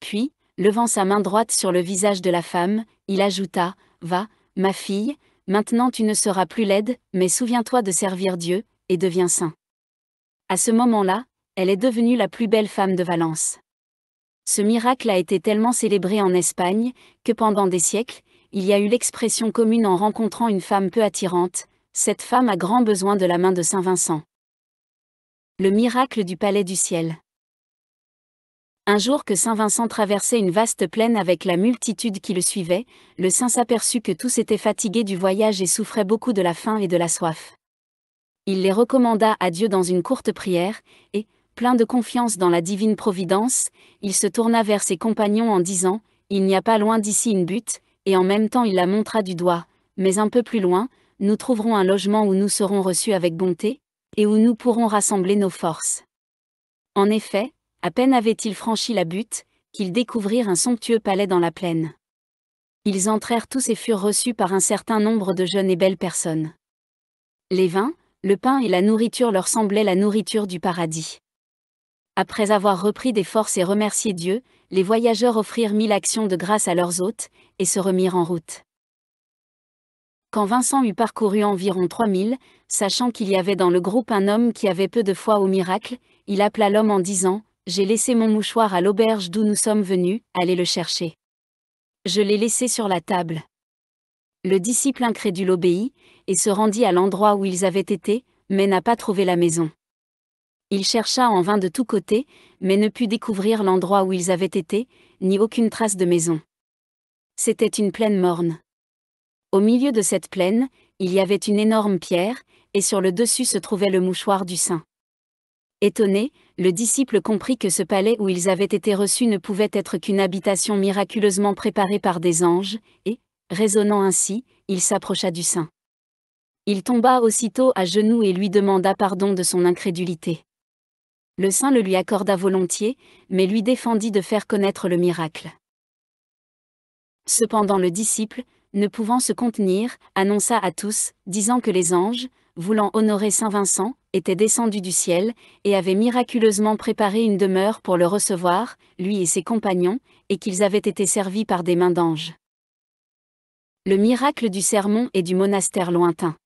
Puis, levant sa main droite sur le visage de la femme, il ajouta, Va, ma fille, maintenant tu ne seras plus laide, mais souviens-toi de servir Dieu, et deviens saint. À ce moment-là, elle est devenue la plus belle femme de Valence. Ce miracle a été tellement célébré en Espagne, que pendant des siècles, il y a eu l'expression commune en rencontrant une femme peu attirante, cette femme a grand besoin de la main de Saint Vincent. Le miracle du palais du ciel. Un jour que Saint Vincent traversait une vaste plaine avec la multitude qui le suivait, le saint s'aperçut que tous étaient fatigués du voyage et souffraient beaucoup de la faim et de la soif. Il les recommanda à Dieu dans une courte prière, et, Plein de confiance dans la divine providence, il se tourna vers ses compagnons en disant Il n'y a pas loin d'ici une butte, et en même temps il la montra du doigt, mais un peu plus loin, nous trouverons un logement où nous serons reçus avec bonté, et où nous pourrons rassembler nos forces. En effet, à peine avaient-ils franchi la butte, qu'ils découvrirent un somptueux palais dans la plaine. Ils entrèrent tous et furent reçus par un certain nombre de jeunes et belles personnes. Les vins, le pain et la nourriture leur semblaient la nourriture du paradis. Après avoir repris des forces et remercié Dieu, les voyageurs offrirent mille actions de grâce à leurs hôtes, et se remirent en route. Quand Vincent eut parcouru environ trois mille, sachant qu'il y avait dans le groupe un homme qui avait peu de foi au miracle, il appela l'homme en disant « J'ai laissé mon mouchoir à l'auberge d'où nous sommes venus, allez le chercher. Je l'ai laissé sur la table. » Le disciple incrédule obéit, et se rendit à l'endroit où ils avaient été, mais n'a pas trouvé la maison. Il chercha en vain de tous côtés, mais ne put découvrir l'endroit où ils avaient été, ni aucune trace de maison. C'était une plaine morne. Au milieu de cette plaine, il y avait une énorme pierre, et sur le dessus se trouvait le mouchoir du saint. Étonné, le disciple comprit que ce palais où ils avaient été reçus ne pouvait être qu'une habitation miraculeusement préparée par des anges, et, raisonnant ainsi, il s'approcha du saint. Il tomba aussitôt à genoux et lui demanda pardon de son incrédulité le saint le lui accorda volontiers, mais lui défendit de faire connaître le miracle. Cependant le disciple, ne pouvant se contenir, annonça à tous, disant que les anges, voulant honorer Saint Vincent, étaient descendus du ciel, et avaient miraculeusement préparé une demeure pour le recevoir, lui et ses compagnons, et qu'ils avaient été servis par des mains d'anges. Le miracle du sermon et du monastère lointain.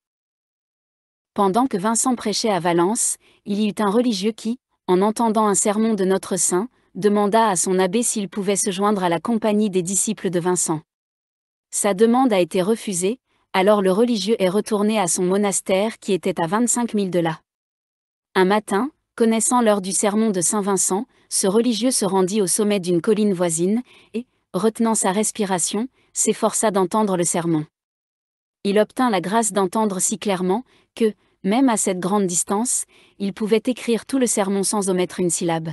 Pendant que Vincent prêchait à Valence, il y eut un religieux qui, en entendant un sermon de notre saint, demanda à son abbé s'il pouvait se joindre à la compagnie des disciples de Vincent. Sa demande a été refusée, alors le religieux est retourné à son monastère qui était à 25 milles de là. Un matin, connaissant l'heure du sermon de Saint Vincent, ce religieux se rendit au sommet d'une colline voisine, et, retenant sa respiration, s'efforça d'entendre le sermon. Il obtint la grâce d'entendre si clairement, que, même à cette grande distance, il pouvait écrire tout le sermon sans omettre une syllabe.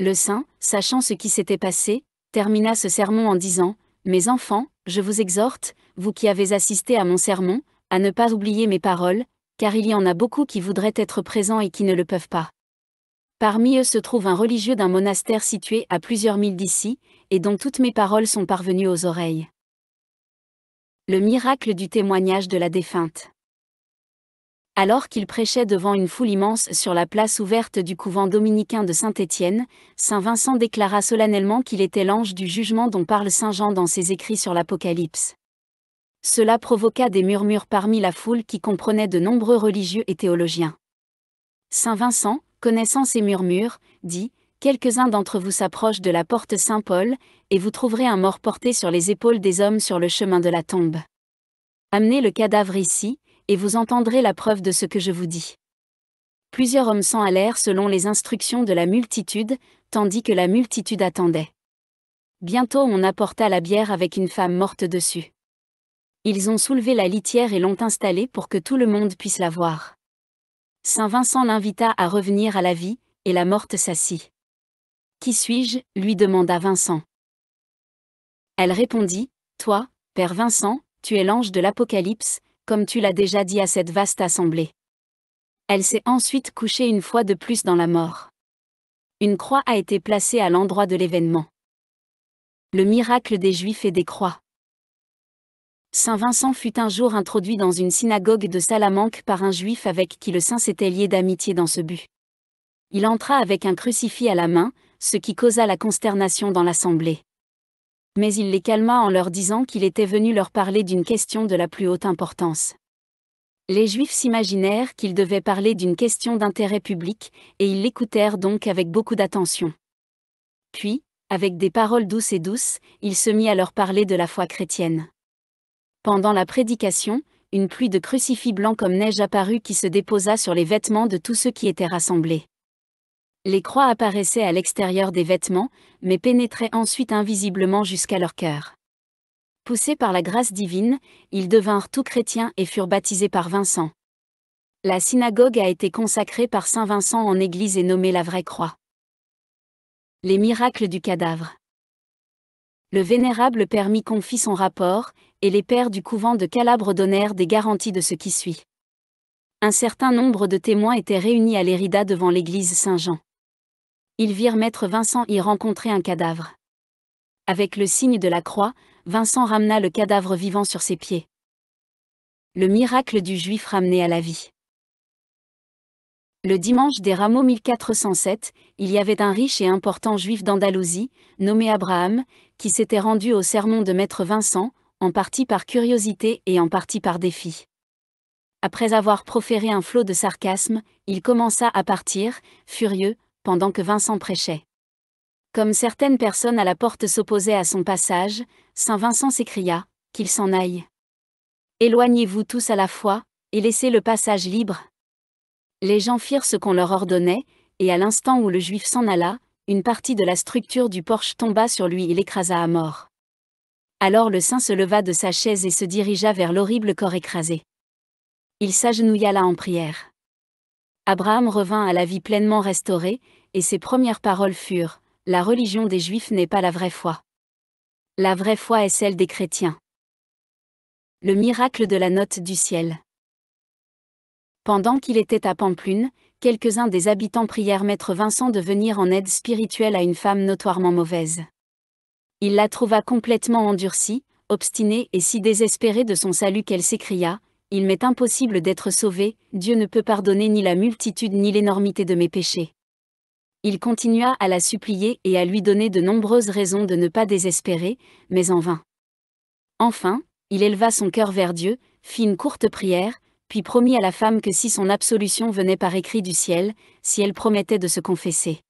Le saint, sachant ce qui s'était passé, termina ce sermon en disant Mes enfants, je vous exhorte, vous qui avez assisté à mon sermon, à ne pas oublier mes paroles, car il y en a beaucoup qui voudraient être présents et qui ne le peuvent pas. Parmi eux se trouve un religieux d'un monastère situé à plusieurs milles d'ici, et dont toutes mes paroles sont parvenues aux oreilles. Le miracle du témoignage de la défunte. Alors qu'il prêchait devant une foule immense sur la place ouverte du couvent dominicain de Saint-Étienne, Saint Vincent déclara solennellement qu'il était l'ange du jugement dont parle Saint Jean dans ses écrits sur l'Apocalypse. Cela provoqua des murmures parmi la foule qui comprenait de nombreux religieux et théologiens. Saint Vincent, connaissant ces murmures, dit Quelques-uns d'entre vous s'approchent de la porte Saint-Paul, et vous trouverez un mort porté sur les épaules des hommes sur le chemin de la tombe. Amenez le cadavre ici, et vous entendrez la preuve de ce que je vous dis. Plusieurs hommes s'en allèrent selon les instructions de la multitude, tandis que la multitude attendait. Bientôt on apporta la bière avec une femme morte dessus. Ils ont soulevé la litière et l'ont installée pour que tout le monde puisse la voir. Saint Vincent l'invita à revenir à la vie, et la morte s'assit. Qui suis-je lui demanda Vincent. Elle répondit, Toi, Père Vincent, tu es l'ange de l'Apocalypse, comme tu l'as déjà dit à cette vaste assemblée. Elle s'est ensuite couchée une fois de plus dans la mort. Une croix a été placée à l'endroit de l'événement. Le miracle des Juifs et des croix. Saint Vincent fut un jour introduit dans une synagogue de Salamanque par un juif avec qui le saint s'était lié d'amitié dans ce but. Il entra avec un crucifix à la main, ce qui causa la consternation dans l'assemblée mais il les calma en leur disant qu'il était venu leur parler d'une question de la plus haute importance. Les Juifs s'imaginèrent qu'il devait parler d'une question d'intérêt public, et ils l'écoutèrent donc avec beaucoup d'attention. Puis, avec des paroles douces et douces, il se mit à leur parler de la foi chrétienne. Pendant la prédication, une pluie de crucifix blancs comme neige apparut qui se déposa sur les vêtements de tous ceux qui étaient rassemblés. Les croix apparaissaient à l'extérieur des vêtements, mais pénétraient ensuite invisiblement jusqu'à leur cœur. Poussés par la grâce divine, ils devinrent tout chrétiens et furent baptisés par Vincent. La synagogue a été consacrée par Saint Vincent en église et nommée la vraie croix. Les miracles du cadavre. Le vénérable père m'y confie son rapport, et les pères du couvent de Calabre donnèrent des garanties de ce qui suit. Un certain nombre de témoins étaient réunis à l'Érida devant l'église Saint-Jean ils virent maître Vincent y rencontrer un cadavre. Avec le signe de la croix, Vincent ramena le cadavre vivant sur ses pieds. Le miracle du Juif ramené à la vie. Le dimanche des rameaux 1407, il y avait un riche et important juif d'Andalousie, nommé Abraham, qui s'était rendu au sermon de maître Vincent, en partie par curiosité et en partie par défi. Après avoir proféré un flot de sarcasme, il commença à partir, furieux, pendant que Vincent prêchait. Comme certaines personnes à la porte s'opposaient à son passage, Saint Vincent s'écria, Qu'il s'en aille. Éloignez-vous tous à la fois, et laissez le passage libre. Les gens firent ce qu'on leur ordonnait, et à l'instant où le juif s'en alla, une partie de la structure du porche tomba sur lui et l'écrasa à mort. Alors le saint se leva de sa chaise et se dirigea vers l'horrible corps écrasé. Il s'agenouilla là en prière. Abraham revint à la vie pleinement restaurée, et ses premières paroles furent ⁇ La religion des Juifs n'est pas la vraie foi. La vraie foi est celle des chrétiens. Le miracle de la note du ciel. Pendant qu'il était à Pamplune, quelques-uns des habitants prièrent Maître Vincent de venir en aide spirituelle à une femme notoirement mauvaise. Il la trouva complètement endurcie, obstinée et si désespérée de son salut qu'elle s'écria ⁇ il m'est impossible d'être sauvé, Dieu ne peut pardonner ni la multitude ni l'énormité de mes péchés. Il continua à la supplier et à lui donner de nombreuses raisons de ne pas désespérer, mais en vain. Enfin, il éleva son cœur vers Dieu, fit une courte prière, puis promit à la femme que si son absolution venait par écrit du ciel, si elle promettait de se confesser.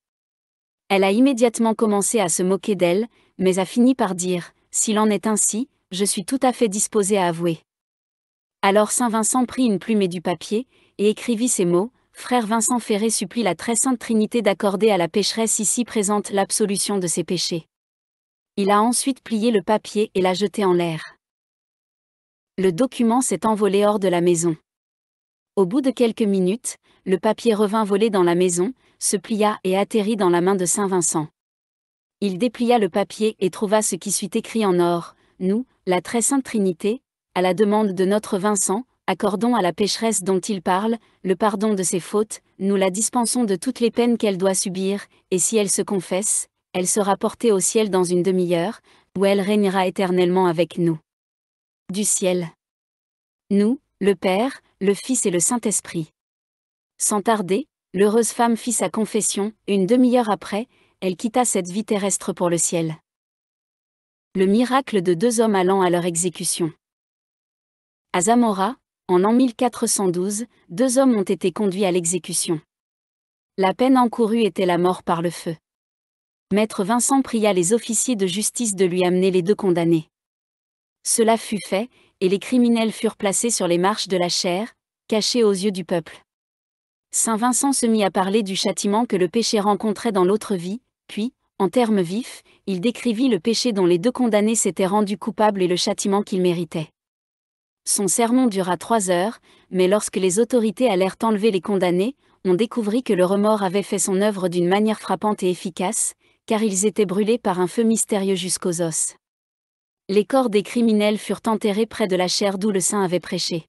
Elle a immédiatement commencé à se moquer d'elle, mais a fini par dire, S'il en est ainsi, je suis tout à fait disposée à avouer. Alors saint Vincent prit une plume et du papier, et écrivit ces mots, Frère Vincent Ferré supplie la très sainte Trinité d'accorder à la pécheresse ici présente l'absolution de ses péchés. Il a ensuite plié le papier et l'a jeté en l'air. Le document s'est envolé hors de la maison. Au bout de quelques minutes, le papier revint voler dans la maison, se plia et atterrit dans la main de Saint Vincent. Il déplia le papier et trouva ce qui suit écrit en or, Nous, la très sainte Trinité, à la demande de notre Vincent, accordons à la pécheresse dont il parle, le pardon de ses fautes, nous la dispensons de toutes les peines qu'elle doit subir, et si elle se confesse, elle sera portée au ciel dans une demi-heure, où elle régnera éternellement avec nous. Du ciel. Nous, le Père, le Fils et le Saint-Esprit. Sans tarder, l'heureuse femme fit sa confession, une demi-heure après, elle quitta cette vie terrestre pour le ciel. Le miracle de deux hommes allant à leur exécution. À Zamora, en an 1412, deux hommes ont été conduits à l'exécution. La peine encourue était la mort par le feu. Maître Vincent pria les officiers de justice de lui amener les deux condamnés. Cela fut fait, et les criminels furent placés sur les marches de la chair, cachés aux yeux du peuple. Saint Vincent se mit à parler du châtiment que le péché rencontrait dans l'autre vie, puis, en termes vifs, il décrivit le péché dont les deux condamnés s'étaient rendus coupables et le châtiment qu'ils méritaient. Son sermon dura trois heures, mais lorsque les autorités allèrent enlever les condamnés, on découvrit que le remords avait fait son œuvre d'une manière frappante et efficace, car ils étaient brûlés par un feu mystérieux jusqu'aux os. Les corps des criminels furent enterrés près de la chaire d'où le saint avait prêché.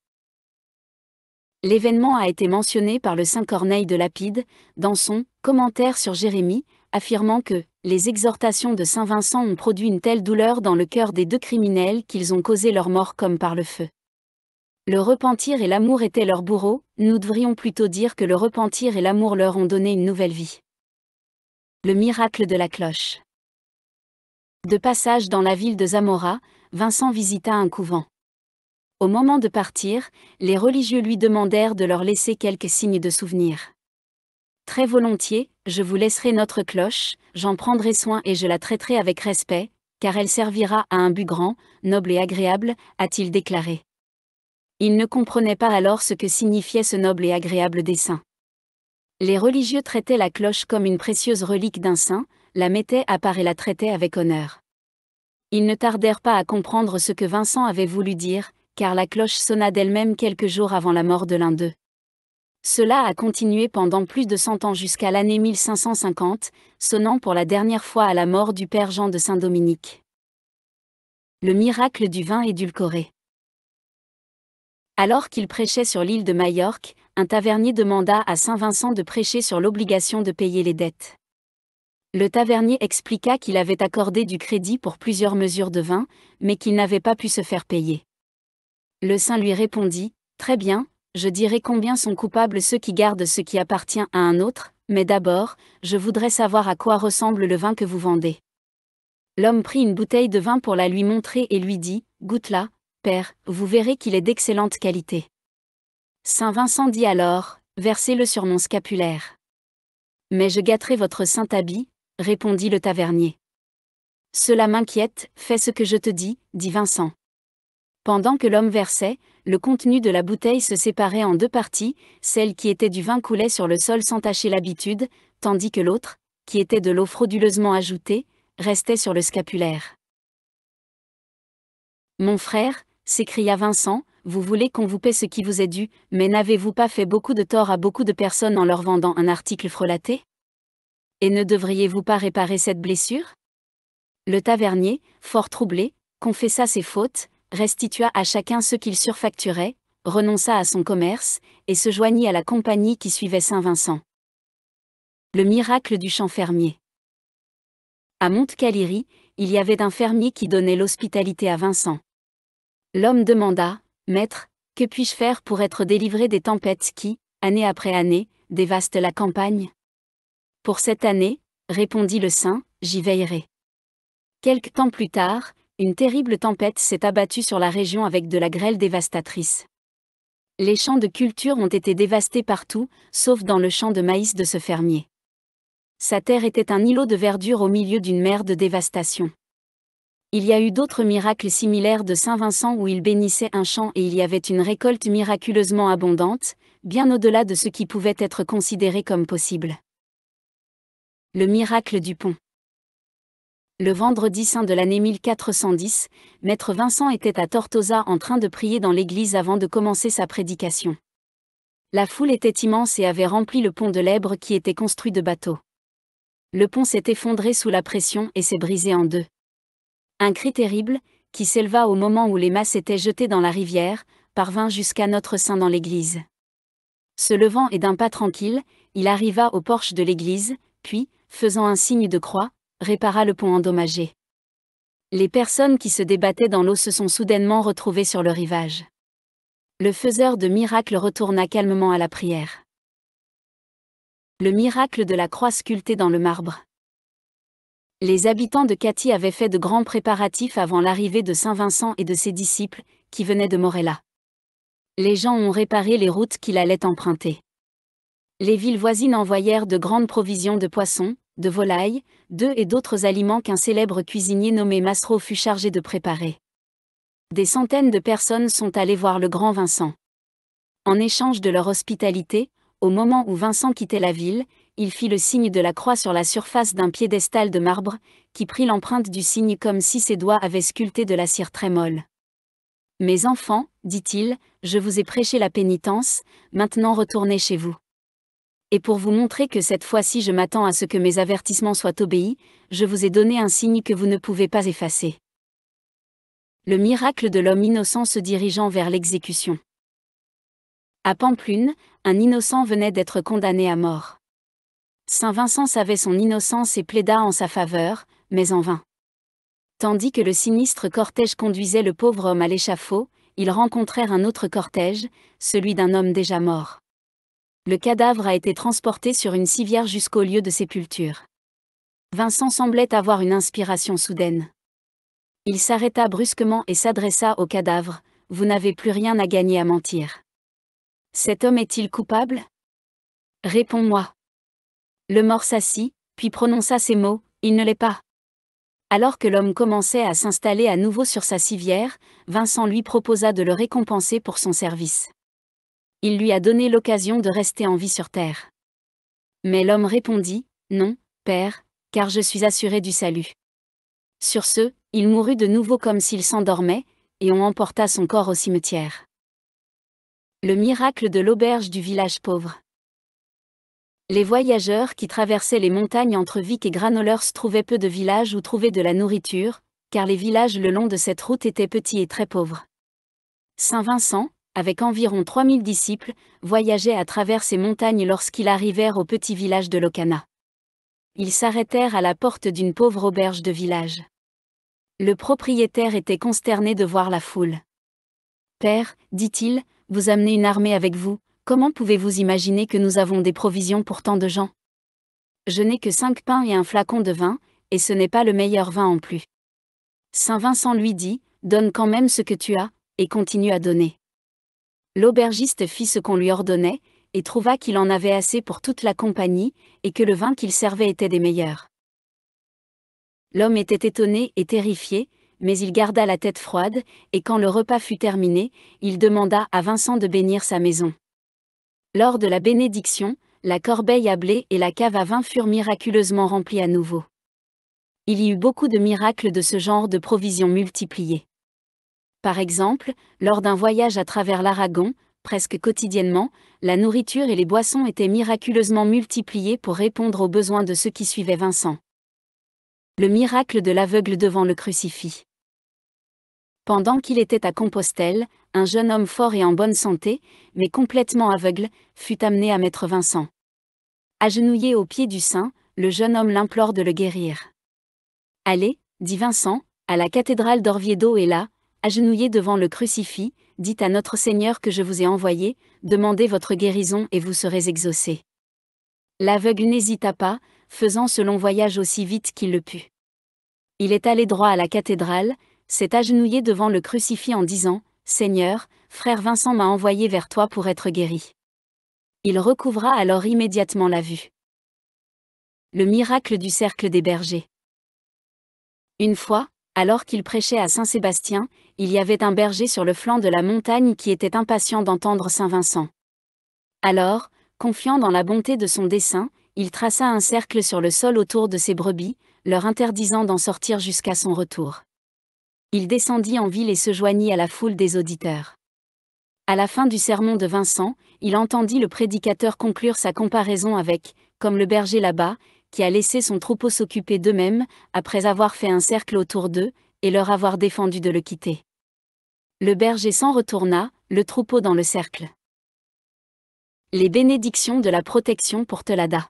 L'événement a été mentionné par le saint Corneille de Lapide, dans son commentaire sur Jérémie, affirmant que les exhortations de saint Vincent ont produit une telle douleur dans le cœur des deux criminels qu'ils ont causé leur mort comme par le feu. Le repentir et l'amour étaient leurs bourreaux, nous devrions plutôt dire que le repentir et l'amour leur ont donné une nouvelle vie. Le miracle de la cloche. De passage dans la ville de Zamora, Vincent visita un couvent. Au moment de partir, les religieux lui demandèrent de leur laisser quelques signes de souvenir. Très volontiers, je vous laisserai notre cloche, j'en prendrai soin et je la traiterai avec respect, car elle servira à un but grand, noble et agréable, a-t-il déclaré. Il ne comprenait pas alors ce que signifiait ce noble et agréable dessein. Les religieux traitaient la cloche comme une précieuse relique d'un saint, la mettaient à part et la traitaient avec honneur. Ils ne tardèrent pas à comprendre ce que Vincent avait voulu dire, car la cloche sonna d'elle-même quelques jours avant la mort de l'un d'eux. Cela a continué pendant plus de 100 ans jusqu'à l'année 1550, sonnant pour la dernière fois à la mort du père Jean de Saint-Dominique. Le miracle du vin édulcoré. Alors qu'il prêchait sur l'île de Majorque, un tavernier demanda à Saint Vincent de prêcher sur l'obligation de payer les dettes. Le tavernier expliqua qu'il avait accordé du crédit pour plusieurs mesures de vin, mais qu'il n'avait pas pu se faire payer. Le saint lui répondit, Très bien, je dirai combien sont coupables ceux qui gardent ce qui appartient à un autre, mais d'abord, je voudrais savoir à quoi ressemble le vin que vous vendez. L'homme prit une bouteille de vin pour la lui montrer et lui dit, Goûte-la, père, vous verrez qu'il est d'excellente qualité. Saint Vincent dit alors, versez-le sur mon scapulaire. Mais je gâterai votre saint habit, répondit le tavernier. Cela m'inquiète, fais ce que je te dis, dit Vincent. Pendant que l'homme versait, le contenu de la bouteille se séparait en deux parties, celle qui était du vin coulait sur le sol sans tacher l'habitude, tandis que l'autre, qui était de l'eau frauduleusement ajoutée, restait sur le scapulaire. Mon frère, s'écria Vincent, vous voulez qu'on vous paie ce qui vous est dû, mais n'avez-vous pas fait beaucoup de tort à beaucoup de personnes en leur vendant un article frelaté Et ne devriez-vous pas réparer cette blessure Le tavernier, fort troublé, confessa ses fautes, restitua à chacun ce qu'il surfacturait, renonça à son commerce, et se joignit à la compagnie qui suivait Saint-Vincent. Le miracle du champ fermier. À monte il y avait un fermier qui donnait l'hospitalité à Vincent. L'homme demanda, Maître, que puis-je faire pour être délivré des tempêtes qui, année après année, dévastent la campagne Pour cette année, répondit le saint, j'y veillerai. Quelque temps plus tard, une terrible tempête s'est abattue sur la région avec de la grêle dévastatrice. Les champs de culture ont été dévastés partout, sauf dans le champ de maïs de ce fermier. Sa terre était un îlot de verdure au milieu d'une mer de dévastation. Il y a eu d'autres miracles similaires de Saint Vincent où il bénissait un champ et il y avait une récolte miraculeusement abondante, bien au-delà de ce qui pouvait être considéré comme possible. Le miracle du pont. Le vendredi saint de l'année 1410, maître Vincent était à Tortosa en train de prier dans l'église avant de commencer sa prédication. La foule était immense et avait rempli le pont de l'Èbre qui était construit de bateaux. Le pont s'est effondré sous la pression et s'est brisé en deux. Un cri terrible, qui s'éleva au moment où les masses étaient jetées dans la rivière, parvint jusqu'à notre sein dans l'église. Se levant et d'un pas tranquille, il arriva au porche de l'église, puis, faisant un signe de croix, répara le pont endommagé. Les personnes qui se débattaient dans l'eau se sont soudainement retrouvées sur le rivage. Le faiseur de miracles retourna calmement à la prière. Le miracle de la croix sculptée dans le marbre. Les habitants de Cati avaient fait de grands préparatifs avant l'arrivée de Saint Vincent et de ses disciples, qui venaient de Morella. Les gens ont réparé les routes qu'il allait emprunter. Les villes voisines envoyèrent de grandes provisions de poissons, de volailles, d'œufs et d'autres aliments qu'un célèbre cuisinier nommé Masro fut chargé de préparer. Des centaines de personnes sont allées voir le grand Vincent. En échange de leur hospitalité, au moment où Vincent quittait la ville, il fit le signe de la croix sur la surface d'un piédestal de marbre, qui prit l'empreinte du signe comme si ses doigts avaient sculpté de la cire très molle. Mes enfants, dit-il, je vous ai prêché la pénitence, maintenant retournez chez vous. Et pour vous montrer que cette fois-ci je m'attends à ce que mes avertissements soient obéis, je vous ai donné un signe que vous ne pouvez pas effacer. Le miracle de l'homme innocent se dirigeant vers l'exécution. À Pamplune, un innocent venait d'être condamné à mort. Saint Vincent savait son innocence et plaida en sa faveur, mais en vain. Tandis que le sinistre cortège conduisait le pauvre homme à l'échafaud, ils rencontrèrent un autre cortège, celui d'un homme déjà mort. Le cadavre a été transporté sur une civière jusqu'au lieu de sépulture. Vincent semblait avoir une inspiration soudaine. Il s'arrêta brusquement et s'adressa au cadavre, Vous n'avez plus rien à gagner à mentir. Cet homme est-il coupable Réponds-moi. Le mort s'assit, puis prononça ces mots, Il ne l'est pas. Alors que l'homme commençait à s'installer à nouveau sur sa civière, Vincent lui proposa de le récompenser pour son service. Il lui a donné l'occasion de rester en vie sur terre. Mais l'homme répondit, Non, Père, car je suis assuré du salut. Sur ce, il mourut de nouveau comme s'il s'endormait, et on emporta son corps au cimetière. Le miracle de l'auberge du village pauvre. Les voyageurs qui traversaient les montagnes entre Vic et Granollers trouvaient peu de villages où trouver de la nourriture, car les villages le long de cette route étaient petits et très pauvres. Saint Vincent, avec environ 3000 disciples, voyageait à travers ces montagnes lorsqu'ils arrivèrent au petit village de Locana. Ils s'arrêtèrent à la porte d'une pauvre auberge de village. Le propriétaire était consterné de voir la foule. Père, dit-il, vous amenez une armée avec vous, Comment pouvez-vous imaginer que nous avons des provisions pour tant de gens Je n'ai que cinq pains et un flacon de vin, et ce n'est pas le meilleur vin en plus. Saint Vincent lui dit, Donne quand même ce que tu as, et continue à donner. L'aubergiste fit ce qu'on lui ordonnait, et trouva qu'il en avait assez pour toute la compagnie, et que le vin qu'il servait était des meilleurs. L'homme était étonné et terrifié, mais il garda la tête froide, et quand le repas fut terminé, il demanda à Vincent de bénir sa maison. Lors de la bénédiction, la corbeille à blé et la cave à vin furent miraculeusement remplies à nouveau. Il y eut beaucoup de miracles de ce genre de provisions multipliées. Par exemple, lors d'un voyage à travers l'Aragon, presque quotidiennement, la nourriture et les boissons étaient miraculeusement multipliées pour répondre aux besoins de ceux qui suivaient Vincent. Le miracle de l'aveugle devant le crucifix. Pendant qu'il était à Compostelle, un jeune homme fort et en bonne santé, mais complètement aveugle, fut amené à Maître Vincent. Agenouillé aux pieds du saint, le jeune homme l'implore de le guérir. Allez, dit Vincent, à la cathédrale d'Orviedo et là, agenouillé devant le crucifix, dites à notre Seigneur que je vous ai envoyé, demandez votre guérison et vous serez exaucé. L'aveugle n'hésita pas, faisant ce long voyage aussi vite qu'il le put. Il est allé droit à la cathédrale, s'est agenouillé devant le crucifix en disant Seigneur, frère Vincent m'a envoyé vers toi pour être guéri. Il recouvra alors immédiatement la vue. Le miracle du cercle des bergers. Une fois, alors qu'il prêchait à Saint-Sébastien, il y avait un berger sur le flanc de la montagne qui était impatient d'entendre Saint-Vincent. Alors, confiant dans la bonté de son dessein, il traça un cercle sur le sol autour de ses brebis, leur interdisant d'en sortir jusqu'à son retour il descendit en ville et se joignit à la foule des auditeurs. À la fin du sermon de Vincent, il entendit le prédicateur conclure sa comparaison avec, comme le berger là-bas, qui a laissé son troupeau s'occuper d'eux-mêmes, après avoir fait un cercle autour d'eux, et leur avoir défendu de le quitter. Le berger s'en retourna, le troupeau dans le cercle. Les bénédictions de la protection pour Telada.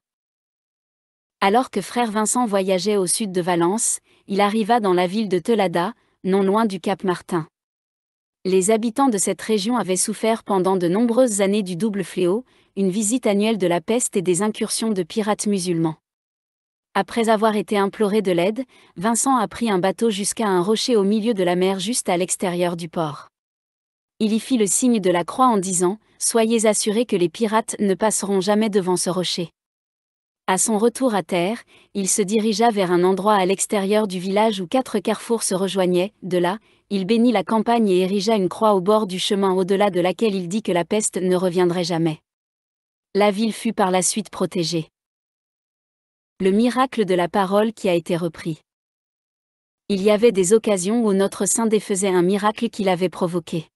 Alors que frère Vincent voyageait au sud de Valence, il arriva dans la ville de Telada, non loin du Cap Martin. Les habitants de cette région avaient souffert pendant de nombreuses années du double fléau, une visite annuelle de la peste et des incursions de pirates musulmans. Après avoir été imploré de l'aide, Vincent a pris un bateau jusqu'à un rocher au milieu de la mer juste à l'extérieur du port. Il y fit le signe de la croix en disant ⁇ Soyez assurés que les pirates ne passeront jamais devant ce rocher ⁇ à son retour à terre, il se dirigea vers un endroit à l'extérieur du village où quatre carrefours se rejoignaient, de là, il bénit la campagne et érigea une croix au bord du chemin au-delà de laquelle il dit que la peste ne reviendrait jamais. La ville fut par la suite protégée. Le miracle de la parole qui a été repris. Il y avait des occasions où notre saint défaisait un miracle qu'il avait provoqué.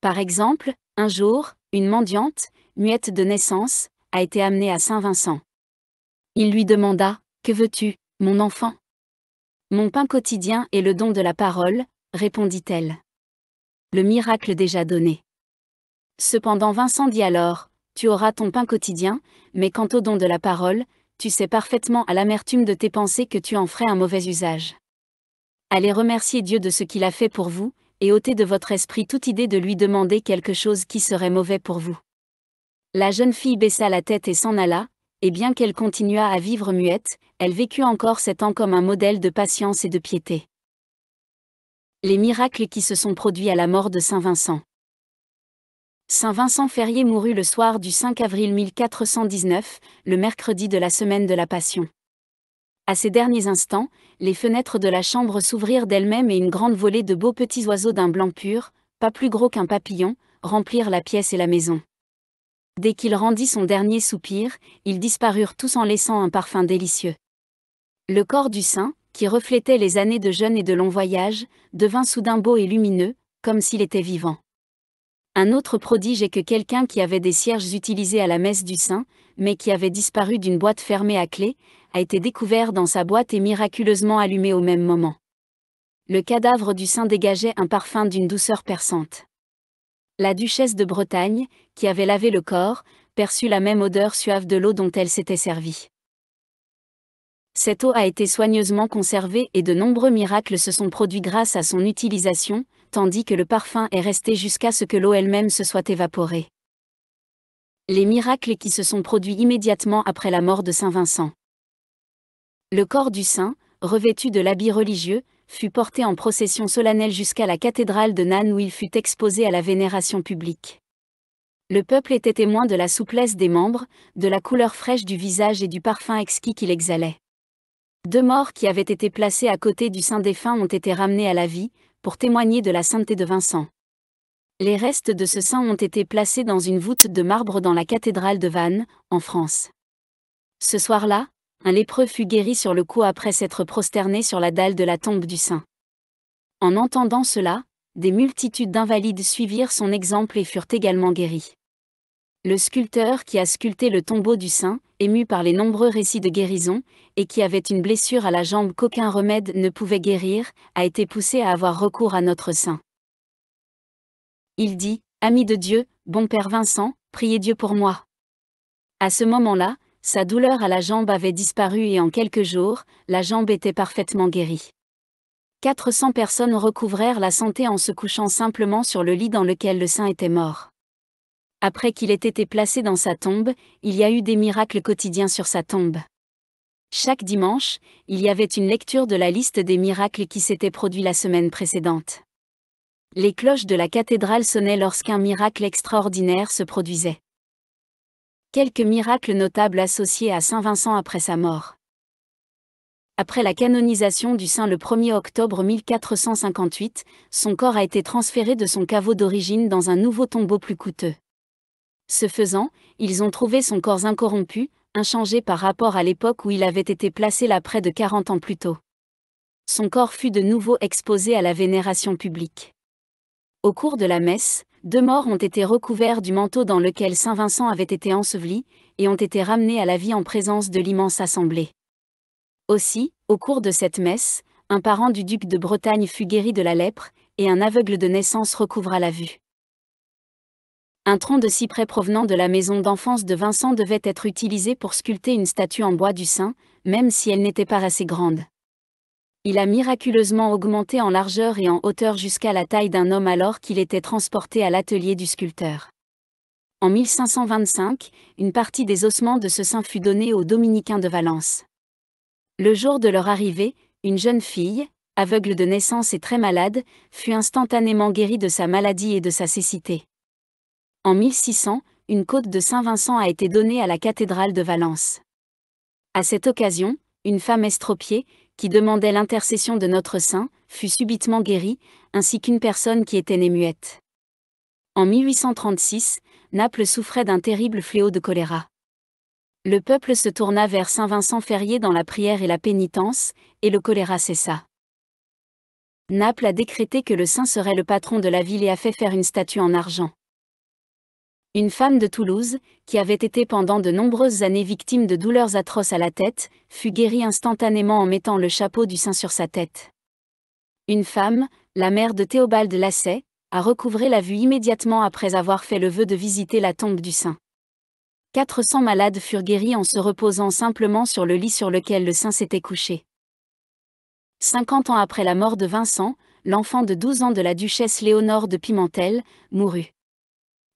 Par exemple, un jour, une mendiante, muette de naissance, a été amenée à Saint-Vincent. Il lui demanda, Que veux-tu, mon enfant Mon pain quotidien est le don de la parole, répondit-elle. Le miracle déjà donné. Cependant Vincent dit alors, Tu auras ton pain quotidien, mais quant au don de la parole, tu sais parfaitement à l'amertume de tes pensées que tu en ferais un mauvais usage. Allez remercier Dieu de ce qu'il a fait pour vous, et ôtez de votre esprit toute idée de lui demander quelque chose qui serait mauvais pour vous. La jeune fille baissa la tête et s'en alla, et bien qu'elle continuât à vivre muette, elle vécut encore sept ans comme un modèle de patience et de piété. Les miracles qui se sont produits à la mort de Saint Vincent. Saint Vincent Ferrier mourut le soir du 5 avril 1419, le mercredi de la semaine de la Passion. À ces derniers instants, les fenêtres de la chambre s'ouvrirent d'elles-mêmes et une grande volée de beaux petits oiseaux d'un blanc pur, pas plus gros qu'un papillon, remplirent la pièce et la maison. Dès qu'il rendit son dernier soupir, ils disparurent tous en laissant un parfum délicieux. Le corps du saint, qui reflétait les années de jeûne et de long voyage, devint soudain beau et lumineux, comme s'il était vivant. Un autre prodige est que quelqu'un qui avait des cierges utilisés à la messe du saint, mais qui avait disparu d'une boîte fermée à clé, a été découvert dans sa boîte et miraculeusement allumé au même moment. Le cadavre du saint dégageait un parfum d'une douceur perçante. La duchesse de Bretagne, qui avait lavé le corps, perçut la même odeur suave de l'eau dont elle s'était servie. Cette eau a été soigneusement conservée et de nombreux miracles se sont produits grâce à son utilisation, tandis que le parfum est resté jusqu'à ce que l'eau elle-même se soit évaporée. Les miracles qui se sont produits immédiatement après la mort de Saint Vincent. Le corps du saint, revêtu de l'habit religieux, fut porté en procession solennelle jusqu'à la cathédrale de Nannes où il fut exposé à la vénération publique. Le peuple était témoin de la souplesse des membres, de la couleur fraîche du visage et du parfum exquis qu'il exhalait. Deux morts qui avaient été placés à côté du saint défunt ont été ramenés à la vie, pour témoigner de la sainteté de Vincent. Les restes de ce saint ont été placés dans une voûte de marbre dans la cathédrale de Vannes, en France. Ce soir-là, un lépreux fut guéri sur le coup après s'être prosterné sur la dalle de la tombe du saint. En entendant cela, des multitudes d'invalides suivirent son exemple et furent également guéris. Le sculpteur qui a sculpté le tombeau du saint, ému par les nombreux récits de guérison, et qui avait une blessure à la jambe qu'aucun remède ne pouvait guérir, a été poussé à avoir recours à notre saint. Il dit, Ami de Dieu, bon Père Vincent, priez Dieu pour moi. À ce moment-là, sa douleur à la jambe avait disparu et en quelques jours, la jambe était parfaitement guérie. 400 personnes recouvrèrent la santé en se couchant simplement sur le lit dans lequel le saint était mort. Après qu'il ait été placé dans sa tombe, il y a eu des miracles quotidiens sur sa tombe. Chaque dimanche, il y avait une lecture de la liste des miracles qui s'étaient produits la semaine précédente. Les cloches de la cathédrale sonnaient lorsqu'un miracle extraordinaire se produisait. Quelques miracles notables associés à Saint Vincent après sa mort. Après la canonisation du saint le 1er octobre 1458, son corps a été transféré de son caveau d'origine dans un nouveau tombeau plus coûteux. Ce faisant, ils ont trouvé son corps incorrompu, inchangé par rapport à l'époque où il avait été placé là près de 40 ans plus tôt. Son corps fut de nouveau exposé à la vénération publique. Au cours de la messe, deux morts ont été recouverts du manteau dans lequel Saint Vincent avait été enseveli, et ont été ramenés à la vie en présence de l'immense assemblée. Aussi, au cours de cette messe, un parent du duc de Bretagne fut guéri de la lèpre, et un aveugle de naissance recouvra la vue. Un tronc de cyprès provenant de la maison d'enfance de Vincent devait être utilisé pour sculpter une statue en bois du saint, même si elle n'était pas assez grande il a miraculeusement augmenté en largeur et en hauteur jusqu'à la taille d'un homme alors qu'il était transporté à l'atelier du sculpteur. En 1525, une partie des ossements de ce saint fut donnée aux dominicains de Valence. Le jour de leur arrivée, une jeune fille, aveugle de naissance et très malade, fut instantanément guérie de sa maladie et de sa cécité. En 1600, une côte de Saint-Vincent a été donnée à la cathédrale de Valence. À cette occasion, une femme estropiée, qui demandait l'intercession de notre saint, fut subitement guéri, ainsi qu'une personne qui était née muette. En 1836, Naples souffrait d'un terrible fléau de choléra. Le peuple se tourna vers Saint Vincent Ferrier dans la prière et la pénitence, et le choléra cessa. Naples a décrété que le saint serait le patron de la ville et a fait faire une statue en argent une femme de Toulouse, qui avait été pendant de nombreuses années victime de douleurs atroces à la tête, fut guérie instantanément en mettant le chapeau du saint sur sa tête. Une femme, la mère de Théobald Lasset, a recouvré la vue immédiatement après avoir fait le vœu de visiter la tombe du saint. 400 malades furent guéris en se reposant simplement sur le lit sur lequel le saint s'était couché. 50 ans après la mort de Vincent, l'enfant de 12 ans de la duchesse Léonore de Pimentel, mourut.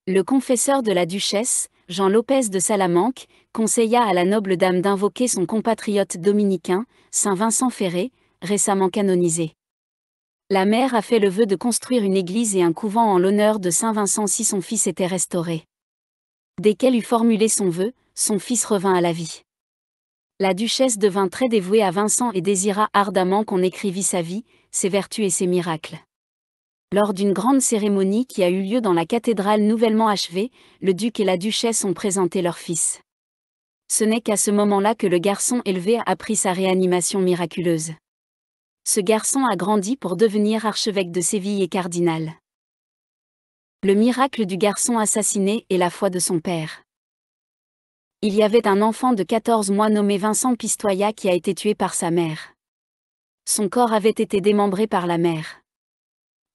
Le confesseur de la duchesse, Jean Lopez de Salamanque, conseilla à la noble dame d'invoquer son compatriote dominicain, Saint Vincent Ferré, récemment canonisé. La mère a fait le vœu de construire une église et un couvent en l'honneur de Saint Vincent si son fils était restauré. Dès qu'elle eut formulé son vœu, son fils revint à la vie. La duchesse devint très dévouée à Vincent et désira ardemment qu'on écrivît sa vie, ses vertus et ses miracles. Lors d'une grande cérémonie qui a eu lieu dans la cathédrale nouvellement achevée, le duc et la duchesse ont présenté leur fils. Ce n'est qu'à ce moment-là que le garçon élevé a appris sa réanimation miraculeuse. Ce garçon a grandi pour devenir archevêque de Séville et cardinal. Le miracle du garçon assassiné est la foi de son père. Il y avait un enfant de 14 mois nommé Vincent Pistoia qui a été tué par sa mère. Son corps avait été démembré par la mère.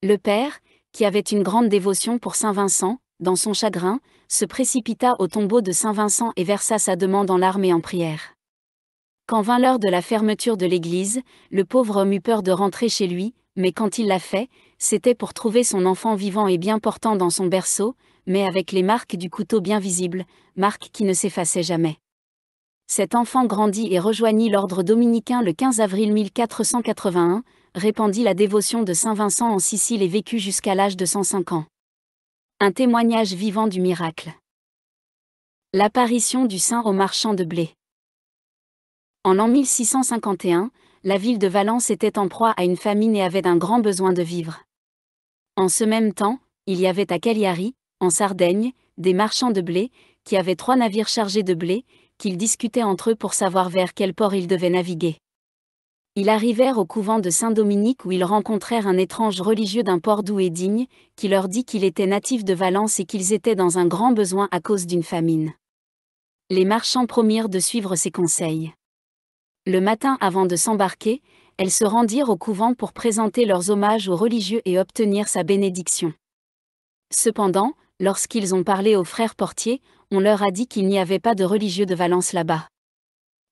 Le père, qui avait une grande dévotion pour Saint Vincent, dans son chagrin, se précipita au tombeau de Saint Vincent et versa sa demande en larmes et en prière. Quand vint l'heure de la fermeture de l'église, le pauvre homme eut peur de rentrer chez lui, mais quand il l'a fait, c'était pour trouver son enfant vivant et bien portant dans son berceau, mais avec les marques du couteau bien visibles, marques qui ne s'effaçaient jamais. Cet enfant grandit et rejoignit l'ordre dominicain le 15 avril 1481, répandit la dévotion de Saint Vincent en Sicile et vécut jusqu'à l'âge de 105 ans. Un témoignage vivant du miracle. L'apparition du saint aux marchands de blé. En l'an 1651, la ville de Valence était en proie à une famine et avait un grand besoin de vivre. En ce même temps, il y avait à Cagliari, en Sardaigne, des marchands de blé, qui avaient trois navires chargés de blé, qu'ils discutaient entre eux pour savoir vers quel port ils devaient naviguer. Ils arrivèrent au couvent de Saint-Dominique où ils rencontrèrent un étrange religieux d'un port doux et digne, qui leur dit qu'il était natif de Valence et qu'ils étaient dans un grand besoin à cause d'une famine. Les marchands promirent de suivre ses conseils. Le matin avant de s'embarquer, elles se rendirent au couvent pour présenter leurs hommages aux religieux et obtenir sa bénédiction. Cependant, lorsqu'ils ont parlé aux frères portiers, on leur a dit qu'il n'y avait pas de religieux de Valence là-bas.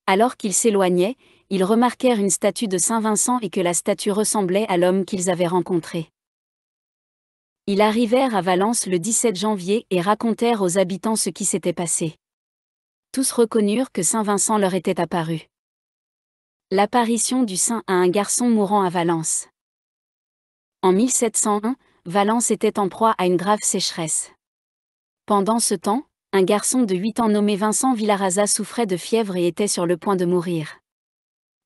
Alors qu'ils s'éloignaient, ils remarquèrent une statue de Saint Vincent et que la statue ressemblait à l'homme qu'ils avaient rencontré. Ils arrivèrent à Valence le 17 janvier et racontèrent aux habitants ce qui s'était passé. Tous reconnurent que Saint Vincent leur était apparu. L'apparition du saint à un garçon mourant à Valence. En 1701, Valence était en proie à une grave sécheresse. Pendant ce temps, un garçon de 8 ans nommé Vincent Villaraza souffrait de fièvre et était sur le point de mourir.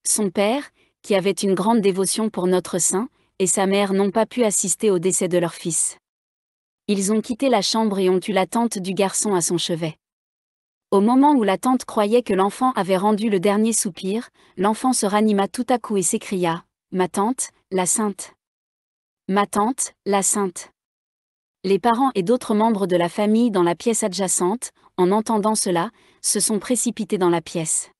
Son père, qui avait une grande dévotion pour notre saint, et sa mère n'ont pas pu assister au décès de leur fils. Ils ont quitté la chambre et ont eu la tante du garçon à son chevet. Au moment où la tante croyait que l'enfant avait rendu le dernier soupir, l'enfant se ranima tout à coup et s'écria ⁇ Ma tante, la sainte !⁇ Ma tante, la sainte !⁇ Les parents et d'autres membres de la famille dans la pièce adjacente, en entendant cela, se sont précipités dans la pièce.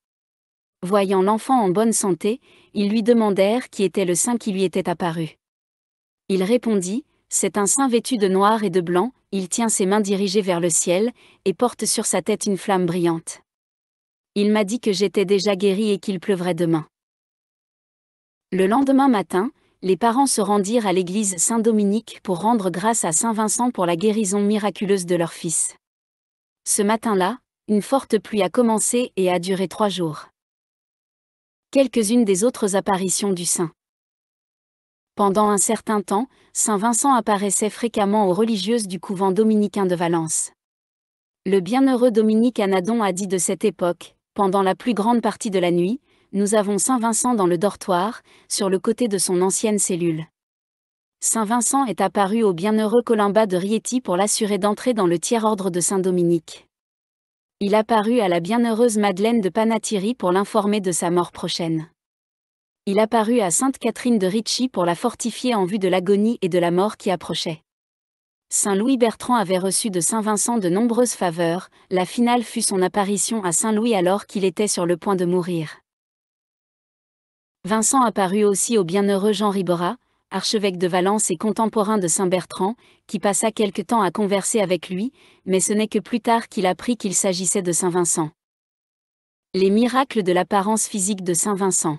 Voyant l'enfant en bonne santé, ils lui demandèrent qui était le saint qui lui était apparu. Il répondit, C'est un saint vêtu de noir et de blanc, il tient ses mains dirigées vers le ciel, et porte sur sa tête une flamme brillante. Il m'a dit que j'étais déjà guéri et qu'il pleuvrait demain. Le lendemain matin, les parents se rendirent à l'église Saint-Dominique pour rendre grâce à Saint-Vincent pour la guérison miraculeuse de leur fils. Ce matin-là, une forte pluie a commencé et a duré trois jours quelques-unes des autres apparitions du saint. Pendant un certain temps, saint Vincent apparaissait fréquemment aux religieuses du couvent dominicain de Valence. Le bienheureux Dominique Anadon a dit de cette époque, pendant la plus grande partie de la nuit, nous avons saint Vincent dans le dortoir, sur le côté de son ancienne cellule. Saint Vincent est apparu au bienheureux Columba de Rieti pour l'assurer d'entrer dans le tiers-ordre de Saint Dominique il apparut à la bienheureuse Madeleine de Panatiri pour l'informer de sa mort prochaine. Il apparut à Sainte Catherine de Ricci pour la fortifier en vue de l'agonie et de la mort qui approchait. Saint Louis Bertrand avait reçu de Saint Vincent de nombreuses faveurs, la finale fut son apparition à Saint Louis alors qu'il était sur le point de mourir. Vincent apparut aussi au bienheureux Jean Ribora, archevêque de Valence et contemporain de Saint Bertrand, qui passa quelque temps à converser avec lui, mais ce n'est que plus tard qu'il apprit qu'il s'agissait de Saint Vincent. Les miracles de l'apparence physique de Saint Vincent.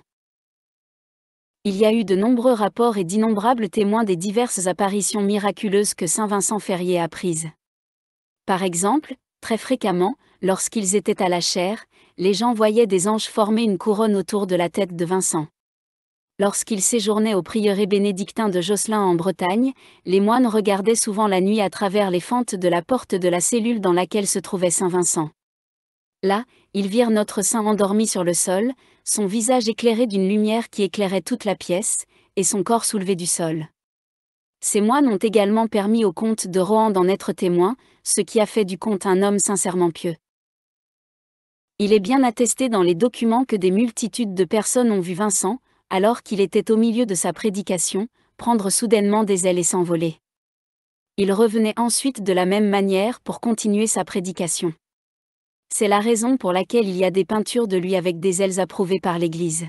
Il y a eu de nombreux rapports et d'innombrables témoins des diverses apparitions miraculeuses que Saint Vincent Ferrier a prises. Par exemple, très fréquemment, lorsqu'ils étaient à la chaire, les gens voyaient des anges former une couronne autour de la tête de Vincent lorsqu'il séjournait au prieuré bénédictin de Josselin en Bretagne, les moines regardaient souvent la nuit à travers les fentes de la porte de la cellule dans laquelle se trouvait Saint Vincent. Là, ils virent notre saint endormi sur le sol, son visage éclairé d'une lumière qui éclairait toute la pièce, et son corps soulevé du sol. Ces moines ont également permis au comte de Rohan d'en être témoin, ce qui a fait du comte un homme sincèrement pieux. Il est bien attesté dans les documents que des multitudes de personnes ont vu Vincent, alors qu'il était au milieu de sa prédication, prendre soudainement des ailes et s'envoler. Il revenait ensuite de la même manière pour continuer sa prédication. C'est la raison pour laquelle il y a des peintures de lui avec des ailes approuvées par l'Église.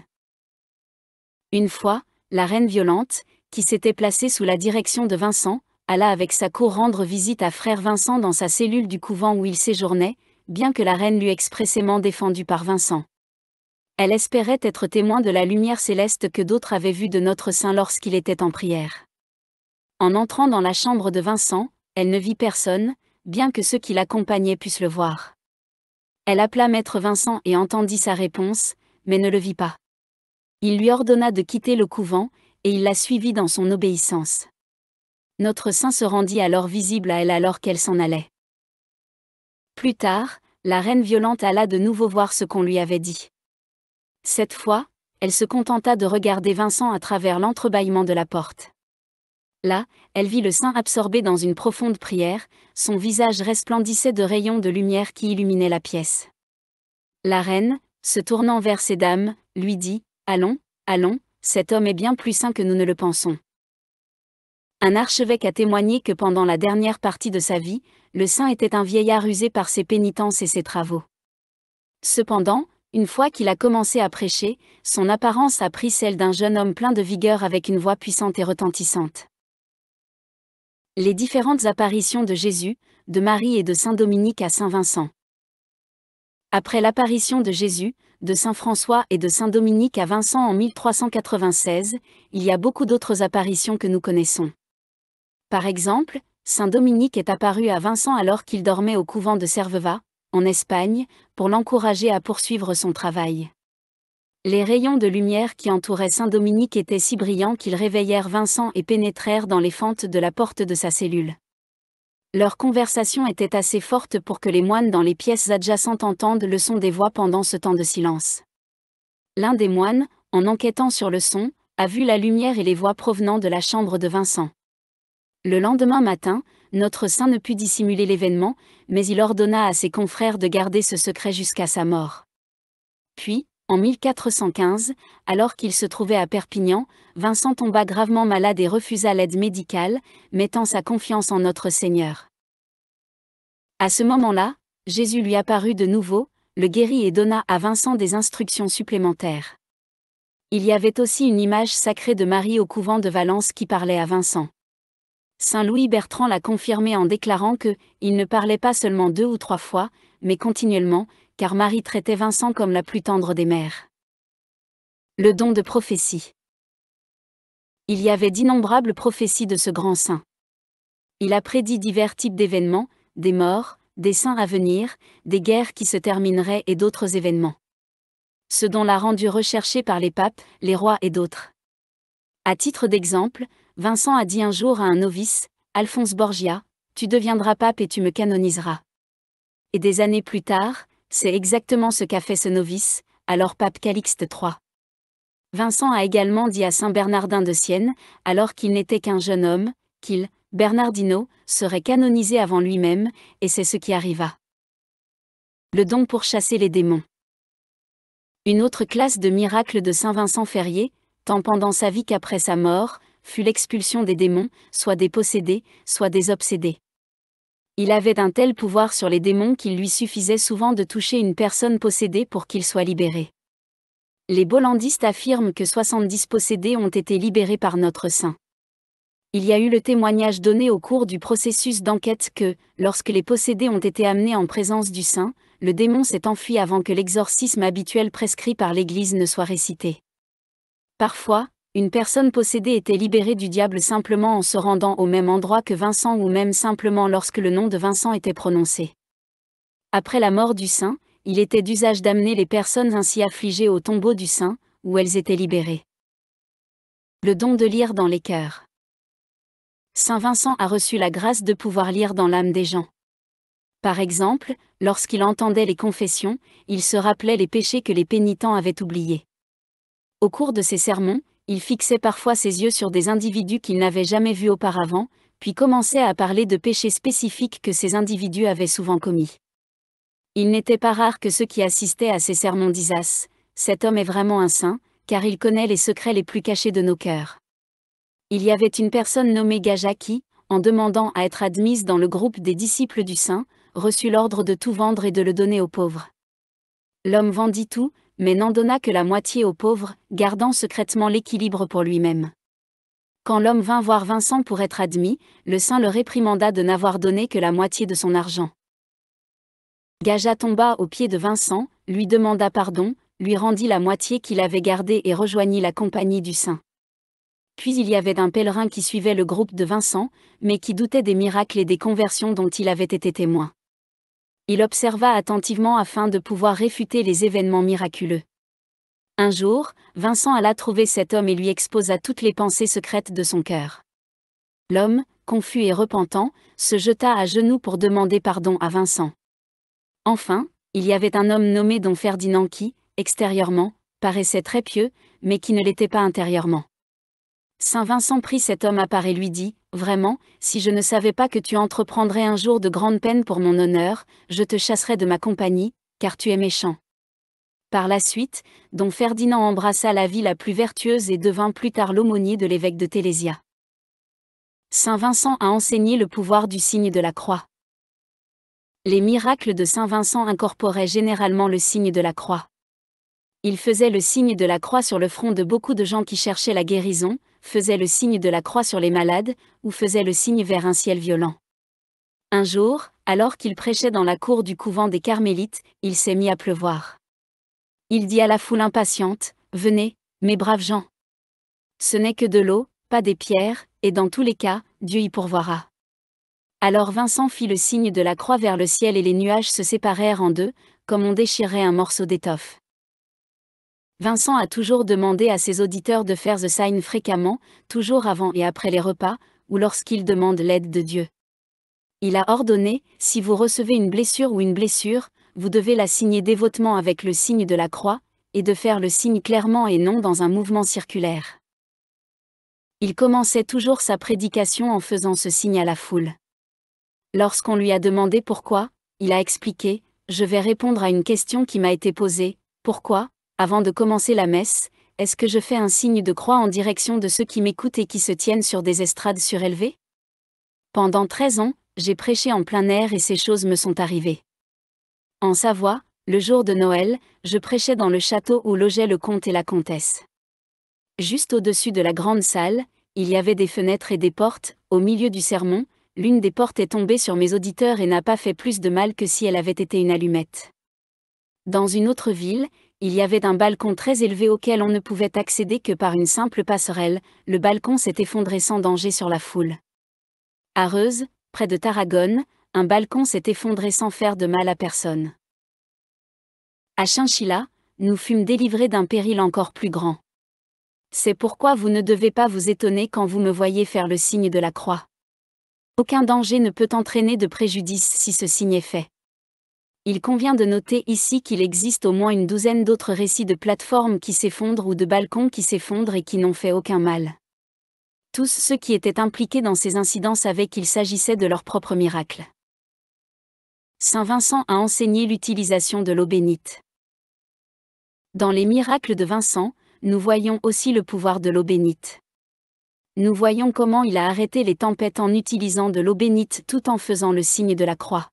Une fois, la reine violente, qui s'était placée sous la direction de Vincent, alla avec sa cour rendre visite à frère Vincent dans sa cellule du couvent où il séjournait, bien que la reine l'eût expressément défendu par Vincent. Elle espérait être témoin de la lumière céleste que d'autres avaient vue de notre Saint lorsqu'il était en prière. En entrant dans la chambre de Vincent, elle ne vit personne, bien que ceux qui l'accompagnaient puissent le voir. Elle appela maître Vincent et entendit sa réponse, mais ne le vit pas. Il lui ordonna de quitter le couvent, et il la suivit dans son obéissance. Notre saint se rendit alors visible à elle alors qu'elle s'en allait. Plus tard, la reine violente alla de nouveau voir ce qu'on lui avait dit. Cette fois, elle se contenta de regarder Vincent à travers l'entrebâillement de la porte. Là, elle vit le saint absorbé dans une profonde prière, son visage resplendissait de rayons de lumière qui illuminaient la pièce. La reine, se tournant vers ses dames, lui dit Allons, allons, cet homme est bien plus saint que nous ne le pensons. Un archevêque a témoigné que pendant la dernière partie de sa vie, le saint était un vieillard usé par ses pénitences et ses travaux. Cependant, une fois qu'il a commencé à prêcher, son apparence a pris celle d'un jeune homme plein de vigueur avec une voix puissante et retentissante. Les différentes apparitions de Jésus, de Marie et de Saint Dominique à Saint Vincent. Après l'apparition de Jésus, de Saint François et de Saint Dominique à Vincent en 1396, il y a beaucoup d'autres apparitions que nous connaissons. Par exemple, Saint Dominique est apparu à Vincent alors qu'il dormait au couvent de Serveva, en Espagne, pour l'encourager à poursuivre son travail. Les rayons de lumière qui entouraient Saint-Dominique étaient si brillants qu'ils réveillèrent Vincent et pénétrèrent dans les fentes de la porte de sa cellule. Leur conversation était assez forte pour que les moines dans les pièces adjacentes entendent le son des voix pendant ce temps de silence. L'un des moines, en enquêtant sur le son, a vu la lumière et les voix provenant de la chambre de Vincent. Le lendemain matin, notre saint ne put dissimuler l'événement, mais il ordonna à ses confrères de garder ce secret jusqu'à sa mort. Puis, en 1415, alors qu'il se trouvait à Perpignan, Vincent tomba gravement malade et refusa l'aide médicale, mettant sa confiance en notre Seigneur. À ce moment-là, Jésus lui apparut de nouveau, le guérit et donna à Vincent des instructions supplémentaires. Il y avait aussi une image sacrée de Marie au couvent de Valence qui parlait à Vincent. Saint-Louis Bertrand l'a confirmé en déclarant que il ne parlait pas seulement deux ou trois fois, mais continuellement, car Marie traitait Vincent comme la plus tendre des mères. Le don de prophétie. Il y avait d'innombrables prophéties de ce grand saint. Il a prédit divers types d'événements, des morts, des saints à venir, des guerres qui se termineraient et d'autres événements. Ce don l'a rendu recherché par les papes, les rois et d'autres. À titre d'exemple, Vincent a dit un jour à un novice, Alphonse Borgia, tu deviendras pape et tu me canoniseras. Et des années plus tard, c'est exactement ce qu'a fait ce novice, alors pape Calixte III. Vincent a également dit à Saint Bernardin de Sienne, alors qu'il n'était qu'un jeune homme, qu'il, Bernardino, serait canonisé avant lui-même, et c'est ce qui arriva. Le don pour chasser les démons. Une autre classe de miracles de Saint Vincent Ferrier, tant pendant sa vie qu'après sa mort, fut l'expulsion des démons, soit des possédés, soit des obsédés. Il avait un tel pouvoir sur les démons qu'il lui suffisait souvent de toucher une personne possédée pour qu'il soit libéré. Les Bollandistes affirment que 70 possédés ont été libérés par notre saint. Il y a eu le témoignage donné au cours du processus d'enquête que, lorsque les possédés ont été amenés en présence du saint, le démon s'est enfui avant que l'exorcisme habituel prescrit par l'Église ne soit récité. Parfois, une personne possédée était libérée du diable simplement en se rendant au même endroit que Vincent ou même simplement lorsque le nom de Vincent était prononcé. Après la mort du saint, il était d'usage d'amener les personnes ainsi affligées au tombeau du saint, où elles étaient libérées. Le don de lire dans les cœurs. Saint Vincent a reçu la grâce de pouvoir lire dans l'âme des gens. Par exemple, lorsqu'il entendait les confessions, il se rappelait les péchés que les pénitents avaient oubliés. Au cours de ses sermons, il fixait parfois ses yeux sur des individus qu'il n'avait jamais vus auparavant, puis commençait à parler de péchés spécifiques que ces individus avaient souvent commis. Il n'était pas rare que ceux qui assistaient à ces sermons disassent ah, Cet homme est vraiment un saint, car il connaît les secrets les plus cachés de nos cœurs. Il y avait une personne nommée Gaja qui, en demandant à être admise dans le groupe des disciples du saint, reçut l'ordre de tout vendre et de le donner aux pauvres. L'homme vendit tout, mais n'en donna que la moitié aux pauvres, gardant secrètement l'équilibre pour lui-même. Quand l'homme vint voir Vincent pour être admis, le saint le réprimanda de n'avoir donné que la moitié de son argent. Gaja tomba aux pieds de Vincent, lui demanda pardon, lui rendit la moitié qu'il avait gardée et rejoignit la compagnie du saint. Puis il y avait un pèlerin qui suivait le groupe de Vincent, mais qui doutait des miracles et des conversions dont il avait été témoin il observa attentivement afin de pouvoir réfuter les événements miraculeux. Un jour, Vincent alla trouver cet homme et lui exposa toutes les pensées secrètes de son cœur. L'homme, confus et repentant, se jeta à genoux pour demander pardon à Vincent. Enfin, il y avait un homme nommé Don Ferdinand qui, extérieurement, paraissait très pieux, mais qui ne l'était pas intérieurement. Saint Vincent prit cet homme à part et lui dit Vraiment, si je ne savais pas que tu entreprendrais un jour de grandes peines pour mon honneur, je te chasserais de ma compagnie, car tu es méchant. Par la suite, don Ferdinand embrassa la vie la plus vertueuse et devint plus tard l'aumônier de l'évêque de Télésia. Saint Vincent a enseigné le pouvoir du signe de la croix. Les miracles de Saint Vincent incorporaient généralement le signe de la croix. Il faisait le signe de la croix sur le front de beaucoup de gens qui cherchaient la guérison, faisait le signe de la croix sur les malades, ou faisait le signe vers un ciel violent. Un jour, alors qu'il prêchait dans la cour du couvent des Carmélites, il s'est mis à pleuvoir. Il dit à la foule impatiente, Venez, mes braves gens. Ce n'est que de l'eau, pas des pierres, et dans tous les cas, Dieu y pourvoira. Alors Vincent fit le signe de la croix vers le ciel et les nuages se séparèrent en deux, comme on déchirait un morceau d'étoffe. Vincent a toujours demandé à ses auditeurs de faire The Sign fréquemment, toujours avant et après les repas, ou lorsqu'ils demandent l'aide de Dieu. Il a ordonné, si vous recevez une blessure ou une blessure, vous devez la signer dévotement avec le signe de la croix, et de faire le signe clairement et non dans un mouvement circulaire. Il commençait toujours sa prédication en faisant ce signe à la foule. Lorsqu'on lui a demandé pourquoi, il a expliqué, je vais répondre à une question qui m'a été posée, pourquoi, avant de commencer la messe, est-ce que je fais un signe de croix en direction de ceux qui m'écoutent et qui se tiennent sur des estrades surélevées Pendant 13 ans, j'ai prêché en plein air et ces choses me sont arrivées. En Savoie, le jour de Noël, je prêchais dans le château où logeaient le comte et la comtesse. Juste au-dessus de la grande salle, il y avait des fenêtres et des portes, au milieu du sermon, l'une des portes est tombée sur mes auditeurs et n'a pas fait plus de mal que si elle avait été une allumette. Dans une autre ville, il y avait un balcon très élevé auquel on ne pouvait accéder que par une simple passerelle, le balcon s'est effondré sans danger sur la foule. À Reuse, près de Tarragone, un balcon s'est effondré sans faire de mal à personne. À Chinchilla, nous fûmes délivrés d'un péril encore plus grand. C'est pourquoi vous ne devez pas vous étonner quand vous me voyez faire le signe de la croix. Aucun danger ne peut entraîner de préjudice si ce signe est fait. Il convient de noter ici qu'il existe au moins une douzaine d'autres récits de plateformes qui s'effondrent ou de balcons qui s'effondrent et qui n'ont fait aucun mal. Tous ceux qui étaient impliqués dans ces incidents savaient qu'il s'agissait de leur propre miracle. Saint Vincent a enseigné l'utilisation de l'eau bénite. Dans les miracles de Vincent, nous voyons aussi le pouvoir de l'eau bénite. Nous voyons comment il a arrêté les tempêtes en utilisant de l'eau bénite tout en faisant le signe de la croix.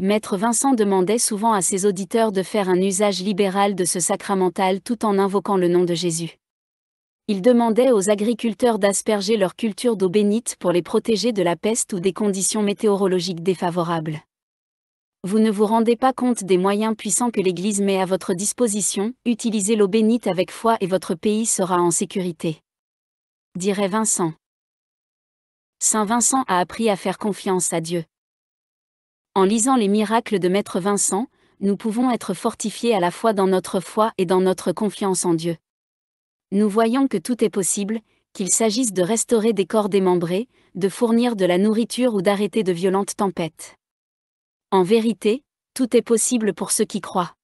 Maître Vincent demandait souvent à ses auditeurs de faire un usage libéral de ce sacramental tout en invoquant le nom de Jésus. Il demandait aux agriculteurs d'asperger leur culture d'eau bénite pour les protéger de la peste ou des conditions météorologiques défavorables. Vous ne vous rendez pas compte des moyens puissants que l'Église met à votre disposition, utilisez l'eau bénite avec foi et votre pays sera en sécurité. Dirait Vincent. Saint Vincent a appris à faire confiance à Dieu. En lisant les miracles de Maître Vincent, nous pouvons être fortifiés à la fois dans notre foi et dans notre confiance en Dieu. Nous voyons que tout est possible, qu'il s'agisse de restaurer des corps démembrés, de fournir de la nourriture ou d'arrêter de violentes tempêtes. En vérité, tout est possible pour ceux qui croient.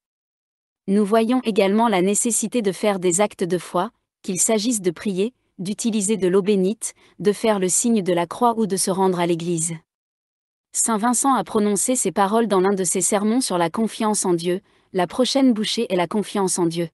Nous voyons également la nécessité de faire des actes de foi, qu'il s'agisse de prier, d'utiliser de l'eau bénite, de faire le signe de la croix ou de se rendre à l'église. Saint Vincent a prononcé ces paroles dans l'un de ses sermons sur la confiance en Dieu, la prochaine bouchée est la confiance en Dieu.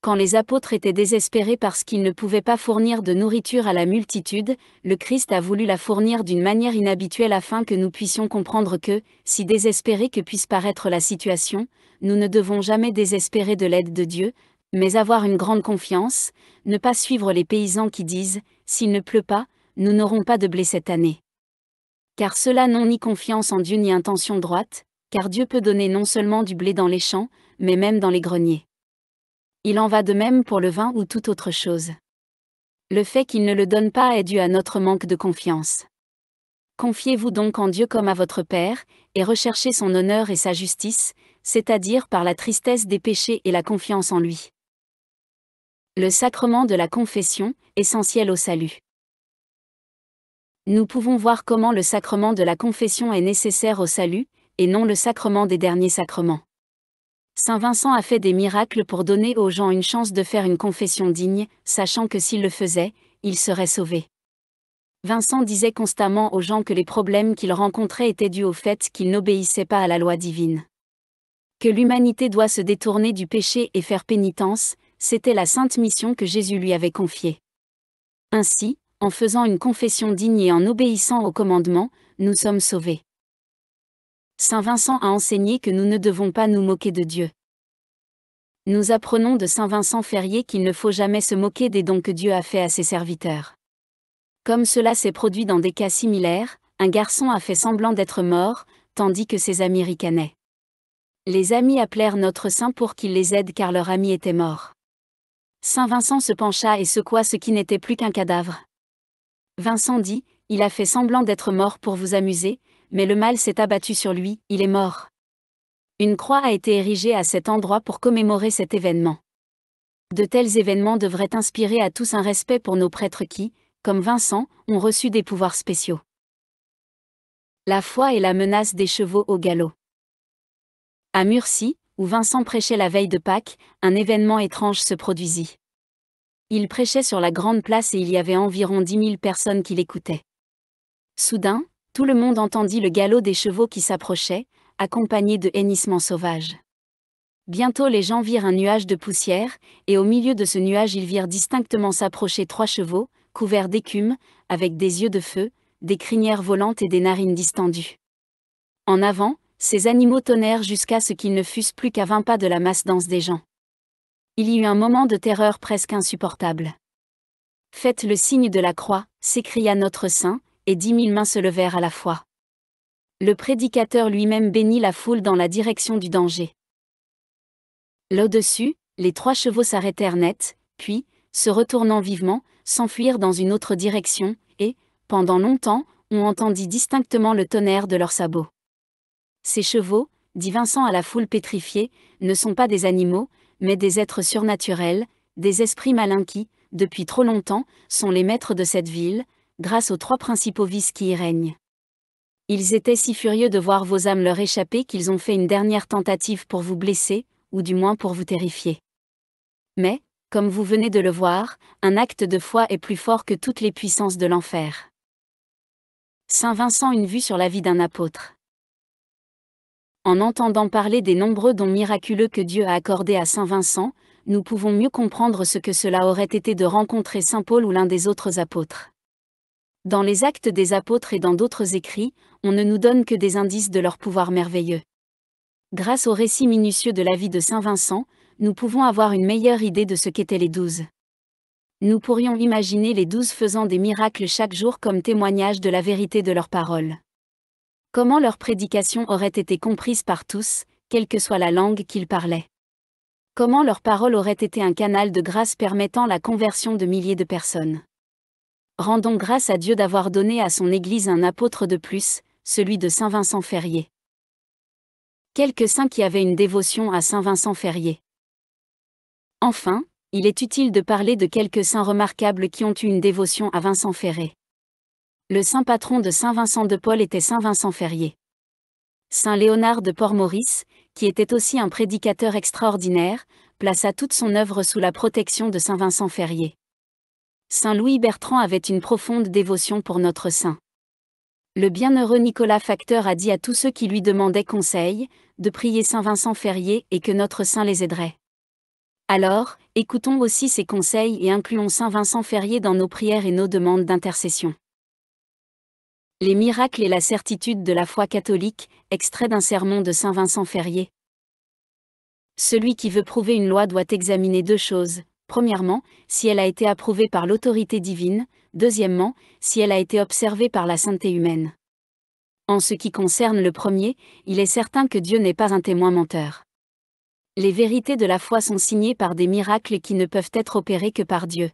Quand les apôtres étaient désespérés parce qu'ils ne pouvaient pas fournir de nourriture à la multitude, le Christ a voulu la fournir d'une manière inhabituelle afin que nous puissions comprendre que, si désespérée que puisse paraître la situation, nous ne devons jamais désespérer de l'aide de Dieu, mais avoir une grande confiance, ne pas suivre les paysans qui disent, s'il ne pleut pas, nous n'aurons pas de blé cette année car cela n'ont ni confiance en Dieu ni intention droite, car Dieu peut donner non seulement du blé dans les champs, mais même dans les greniers. Il en va de même pour le vin ou toute autre chose. Le fait qu'il ne le donne pas est dû à notre manque de confiance. Confiez-vous donc en Dieu comme à votre Père, et recherchez son honneur et sa justice, c'est-à-dire par la tristesse des péchés et la confiance en lui. Le sacrement de la confession, essentiel au salut. Nous pouvons voir comment le sacrement de la confession est nécessaire au salut, et non le sacrement des derniers sacrements. Saint Vincent a fait des miracles pour donner aux gens une chance de faire une confession digne, sachant que s'ils le faisaient, ils seraient sauvés. Vincent disait constamment aux gens que les problèmes qu'ils rencontraient étaient dus au fait qu'ils n'obéissaient pas à la loi divine. Que l'humanité doit se détourner du péché et faire pénitence, c'était la sainte mission que Jésus lui avait confiée. Ainsi, en faisant une confession digne et en obéissant aux commandements, nous sommes sauvés. Saint Vincent a enseigné que nous ne devons pas nous moquer de Dieu. Nous apprenons de Saint Vincent Ferrier qu'il ne faut jamais se moquer des dons que Dieu a faits à ses serviteurs. Comme cela s'est produit dans des cas similaires, un garçon a fait semblant d'être mort, tandis que ses amis ricanaient. Les amis appelèrent notre saint pour qu'il les aide car leur ami était mort. Saint Vincent se pencha et secoua ce qui n'était plus qu'un cadavre. Vincent dit, il a fait semblant d'être mort pour vous amuser, mais le mal s'est abattu sur lui, il est mort. Une croix a été érigée à cet endroit pour commémorer cet événement. De tels événements devraient inspirer à tous un respect pour nos prêtres qui, comme Vincent, ont reçu des pouvoirs spéciaux. La foi et la menace des chevaux au galop. À Murcie, où Vincent prêchait la veille de Pâques, un événement étrange se produisit. Il prêchait sur la grande place et il y avait environ dix mille personnes qui l'écoutaient. Soudain, tout le monde entendit le galop des chevaux qui s'approchaient, accompagnés de hennissements sauvages. Bientôt les gens virent un nuage de poussière, et au milieu de ce nuage ils virent distinctement s'approcher trois chevaux, couverts d'écume, avec des yeux de feu, des crinières volantes et des narines distendues. En avant, ces animaux tonnèrent jusqu'à ce qu'ils ne fussent plus qu'à vingt pas de la masse dense des gens. Il y eut un moment de terreur presque insupportable. Faites le signe de la croix, s'écria notre saint, et dix mille mains se levèrent à la fois. Le prédicateur lui-même bénit la foule dans la direction du danger. Là-dessus, les trois chevaux s'arrêtèrent net, puis, se retournant vivement, s'enfuirent dans une autre direction, et, pendant longtemps, on entendit distinctement le tonnerre de leurs sabots. Ces chevaux, dit Vincent à la foule pétrifiée, ne sont pas des animaux, mais des êtres surnaturels, des esprits malins qui, depuis trop longtemps, sont les maîtres de cette ville, grâce aux trois principaux vices qui y règnent. Ils étaient si furieux de voir vos âmes leur échapper qu'ils ont fait une dernière tentative pour vous blesser, ou du moins pour vous terrifier. Mais, comme vous venez de le voir, un acte de foi est plus fort que toutes les puissances de l'enfer. Saint Vincent une vue sur la vie d'un apôtre. En entendant parler des nombreux dons miraculeux que Dieu a accordés à Saint Vincent, nous pouvons mieux comprendre ce que cela aurait été de rencontrer Saint Paul ou l'un des autres apôtres. Dans les actes des apôtres et dans d'autres écrits, on ne nous donne que des indices de leur pouvoir merveilleux. Grâce au récit minutieux de la vie de Saint Vincent, nous pouvons avoir une meilleure idée de ce qu'étaient les douze. Nous pourrions imaginer les douze faisant des miracles chaque jour comme témoignage de la vérité de leurs paroles. Comment leur prédication aurait été comprise par tous, quelle que soit la langue qu'ils parlaient Comment leur parole aurait été un canal de grâce permettant la conversion de milliers de personnes Rendons grâce à Dieu d'avoir donné à son Église un apôtre de plus, celui de Saint Vincent Ferrier. Quelques saints qui avaient une dévotion à Saint Vincent Ferrier. Enfin, il est utile de parler de quelques saints remarquables qui ont eu une dévotion à Vincent Ferré. Le saint patron de Saint Vincent de Paul était Saint Vincent Ferrier. Saint Léonard de Port-Maurice, qui était aussi un prédicateur extraordinaire, plaça toute son œuvre sous la protection de Saint Vincent Ferrier. Saint Louis Bertrand avait une profonde dévotion pour notre saint. Le bienheureux Nicolas Facteur a dit à tous ceux qui lui demandaient conseil, de prier Saint Vincent Ferrier et que notre saint les aiderait. Alors, écoutons aussi ses conseils et incluons Saint Vincent Ferrier dans nos prières et nos demandes d'intercession. Les miracles et la certitude de la foi catholique, extrait d'un sermon de Saint Vincent Ferrier. Celui qui veut prouver une loi doit examiner deux choses. Premièrement, si elle a été approuvée par l'autorité divine, deuxièmement, si elle a été observée par la sainteté humaine. En ce qui concerne le premier, il est certain que Dieu n'est pas un témoin menteur. Les vérités de la foi sont signées par des miracles qui ne peuvent être opérés que par Dieu.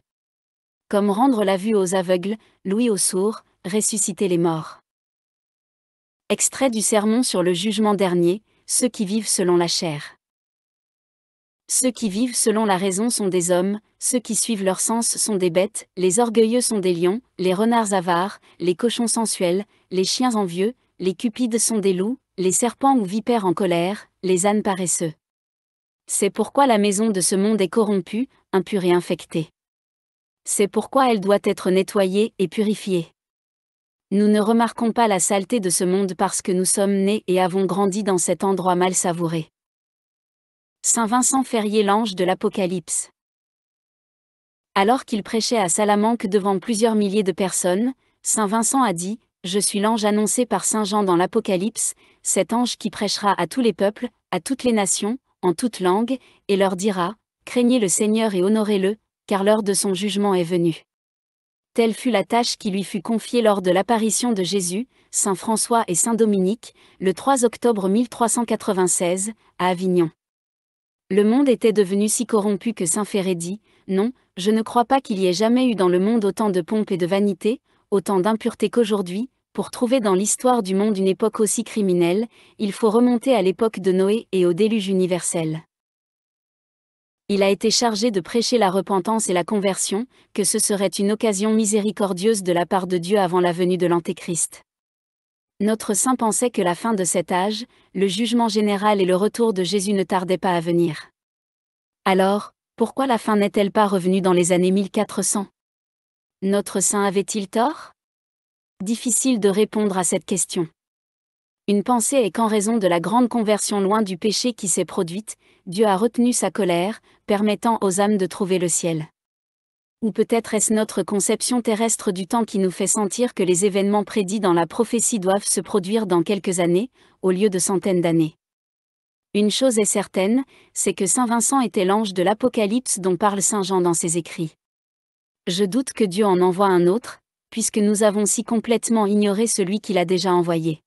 Comme rendre la vue aux aveugles, l'ouïe aux sourds, ressusciter les morts. Extrait du sermon sur le jugement dernier, ceux qui vivent selon la chair. Ceux qui vivent selon la raison sont des hommes, ceux qui suivent leur sens sont des bêtes, les orgueilleux sont des lions, les renards avares, les cochons sensuels, les chiens envieux, les cupides sont des loups, les serpents ou vipères en colère, les ânes paresseux. C'est pourquoi la maison de ce monde est corrompue, impure et infectée. C'est pourquoi elle doit être nettoyée et purifiée. Nous ne remarquons pas la saleté de ce monde parce que nous sommes nés et avons grandi dans cet endroit mal savouré. Saint Vincent Ferrier l'ange de l'Apocalypse. Alors qu'il prêchait à Salamanque devant plusieurs milliers de personnes, Saint Vincent a dit Je suis l'ange annoncé par Saint Jean dans l'Apocalypse, cet ange qui prêchera à tous les peuples, à toutes les nations, en toutes langues, et leur dira Craignez le Seigneur et honorez-le, car l'heure de son jugement est venue. Telle fut la tâche qui lui fut confiée lors de l'apparition de Jésus, Saint François et Saint Dominique, le 3 octobre 1396, à Avignon. Le monde était devenu si corrompu que Saint Ferré dit Non, je ne crois pas qu'il y ait jamais eu dans le monde autant de pompe et de vanité, autant d'impureté qu'aujourd'hui, pour trouver dans l'histoire du monde une époque aussi criminelle, il faut remonter à l'époque de Noé et au déluge universel il a été chargé de prêcher la repentance et la conversion, que ce serait une occasion miséricordieuse de la part de Dieu avant la venue de l'Antéchrist. Notre saint pensait que la fin de cet âge, le jugement général et le retour de Jésus ne tardaient pas à venir. Alors, pourquoi la fin n'est-elle pas revenue dans les années 1400 Notre saint avait-il tort Difficile de répondre à cette question. Une pensée est qu'en raison de la grande conversion loin du péché qui s'est produite, Dieu a retenu sa colère, permettant aux âmes de trouver le ciel. Ou peut-être est-ce notre conception terrestre du temps qui nous fait sentir que les événements prédits dans la prophétie doivent se produire dans quelques années, au lieu de centaines d'années. Une chose est certaine, c'est que Saint Vincent était l'ange de l'Apocalypse dont parle Saint Jean dans ses écrits. Je doute que Dieu en envoie un autre, puisque nous avons si complètement ignoré celui qu'il a déjà envoyé.